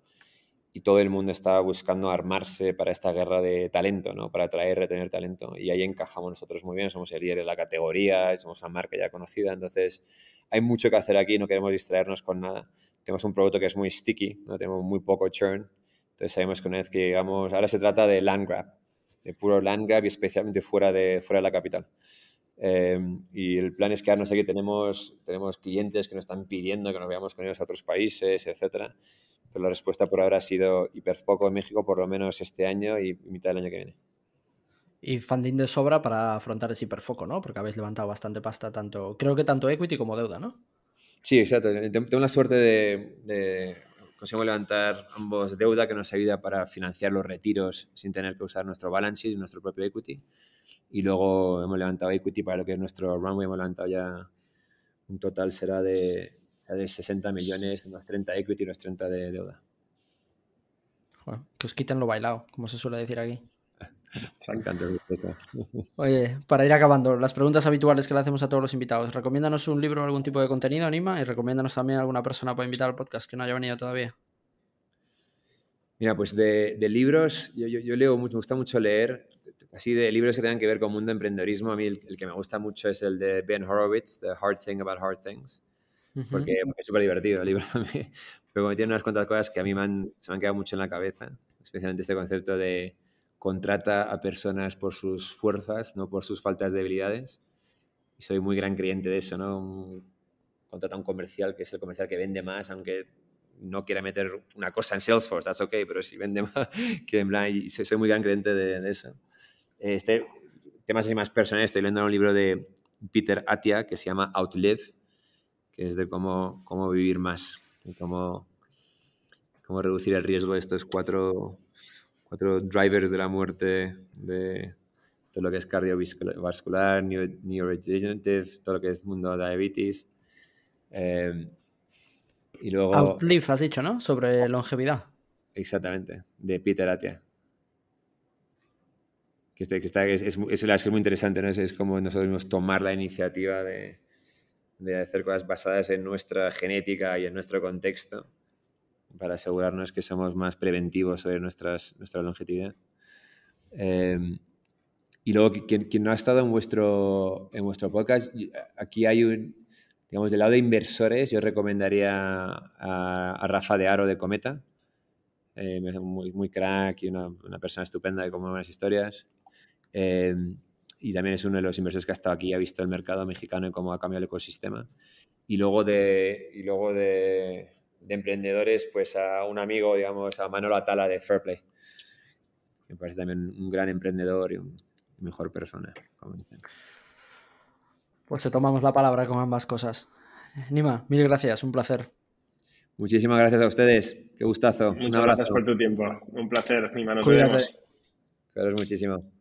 y todo el mundo está buscando armarse para esta guerra de talento, ¿no? para atraer retener talento. Y ahí encajamos nosotros muy bien, somos el líder de la categoría, somos una marca ya conocida, entonces hay mucho que hacer aquí, no queremos distraernos con nada tenemos un producto que es muy sticky, ¿no? tenemos muy poco churn. Entonces sabemos que una vez que llegamos, ahora se trata de land grab, de puro land grab y especialmente fuera de, fuera de la capital. Em, y el plan es que ahora no sé qué Tenemos, tenemos clientes que nos están pidiendo que nos veamos con ellos a otros países, etc. Pero la respuesta por ahora ha sido hiperfoco en México, por lo menos este año y mitad del año que viene. Y funding de sobra para afrontar ese hiperfoco, ¿no? Porque habéis levantado bastante pasta, tanto creo que tanto equity como deuda, ¿no? Sí, exacto. Tengo la suerte de, de conseguimos levantar ambos deuda que nos ayuda para financiar los retiros sin tener que usar nuestro balance sheet, nuestro propio equity. Y luego hemos levantado equity para lo que es nuestro runway, hemos levantado ya un total será de, de 60 millones, unos 30 equity y unos 30 de deuda. que os quitan lo bailado, como se suele decir aquí. [laughs] [laughs] Oye, para ir acabando, las preguntas habituales que le hacemos a todos los invitados. Recomiéndanos un libro o algún tipo de contenido, Anima, y recomiéndanos también a alguna persona para invitar al podcast que no haya venido todavía. Mira, pues de, libros, yo, leo mucho, me gusta mucho leer, así de libros que tengan que ver con mundo emprendedorismo, a mí el, que me gusta mucho es el de Ben Horowitz, The Hard Thing About Hard Things, porque, es súper divertido el libro [laughs] también, pero tiene unas cuantas cosas que a mí se me han quedado mucho en la cabeza, especialmente este concepto de, contrata a personas por sus fuerzas, no por sus faltas de habilidades. Y soy muy gran creyente de eso, ¿no? contrata a un comercial que es el comercial que vende más, aunque no quiera meter una cosa en Salesforce, that's okay, pero si vende más, [laughs] que en plan, y soy, muy gran creyente de, eso. Este, temas así más personales, estoy leyendo un libro de Peter Atia que se llama Outlive, que es de cómo, cómo vivir más, y cómo, cómo reducir el riesgo de estos cuatro otros drivers de la muerte de todo lo que es cardiovascular, neurodegenerative, todo lo que es mundo de diabetes. Eh, y luego... Outlive has dicho, ¿no? Sobre longevidad. Exactamente, de Peter Atia. Que, está, que está, es, es, es, muy interesante, ¿no? Es, como nosotros tomar la iniciativa de, de hacer cosas basadas en nuestra genética y en nuestro contexto para asegurarnos que somos más preventivos sobre nuestras, nuestra longevidad. Em, y luego, quien, quien, no ha estado en vuestro, en vuestro podcast, eh, aquí hay un, digamos, del lado de inversores, yo recomendaría a, Rafa de Aro de Cometa, em, muy, muy crack y una, persona estupenda que como buenas historias. Em, y también es uno de los inversores que ha estado aquí, ha visto el mercado mexicano y cómo ha cambiado el ecosistema. Y luego de, y luego de de emprendedores, pues a un amigo, digamos, a Manolo Atala de Fairplay. Me parece también un gran emprendedor y un mejor persona, como dicen. Pues se tomamos la palabra con ambas cosas. Nima, mil gracias, un placer. Muchísimas gracias a ustedes, qué gustazo. Muchas gracias por tu tiempo, un placer, Nima, nos Cuídate. vemos. muchísimo.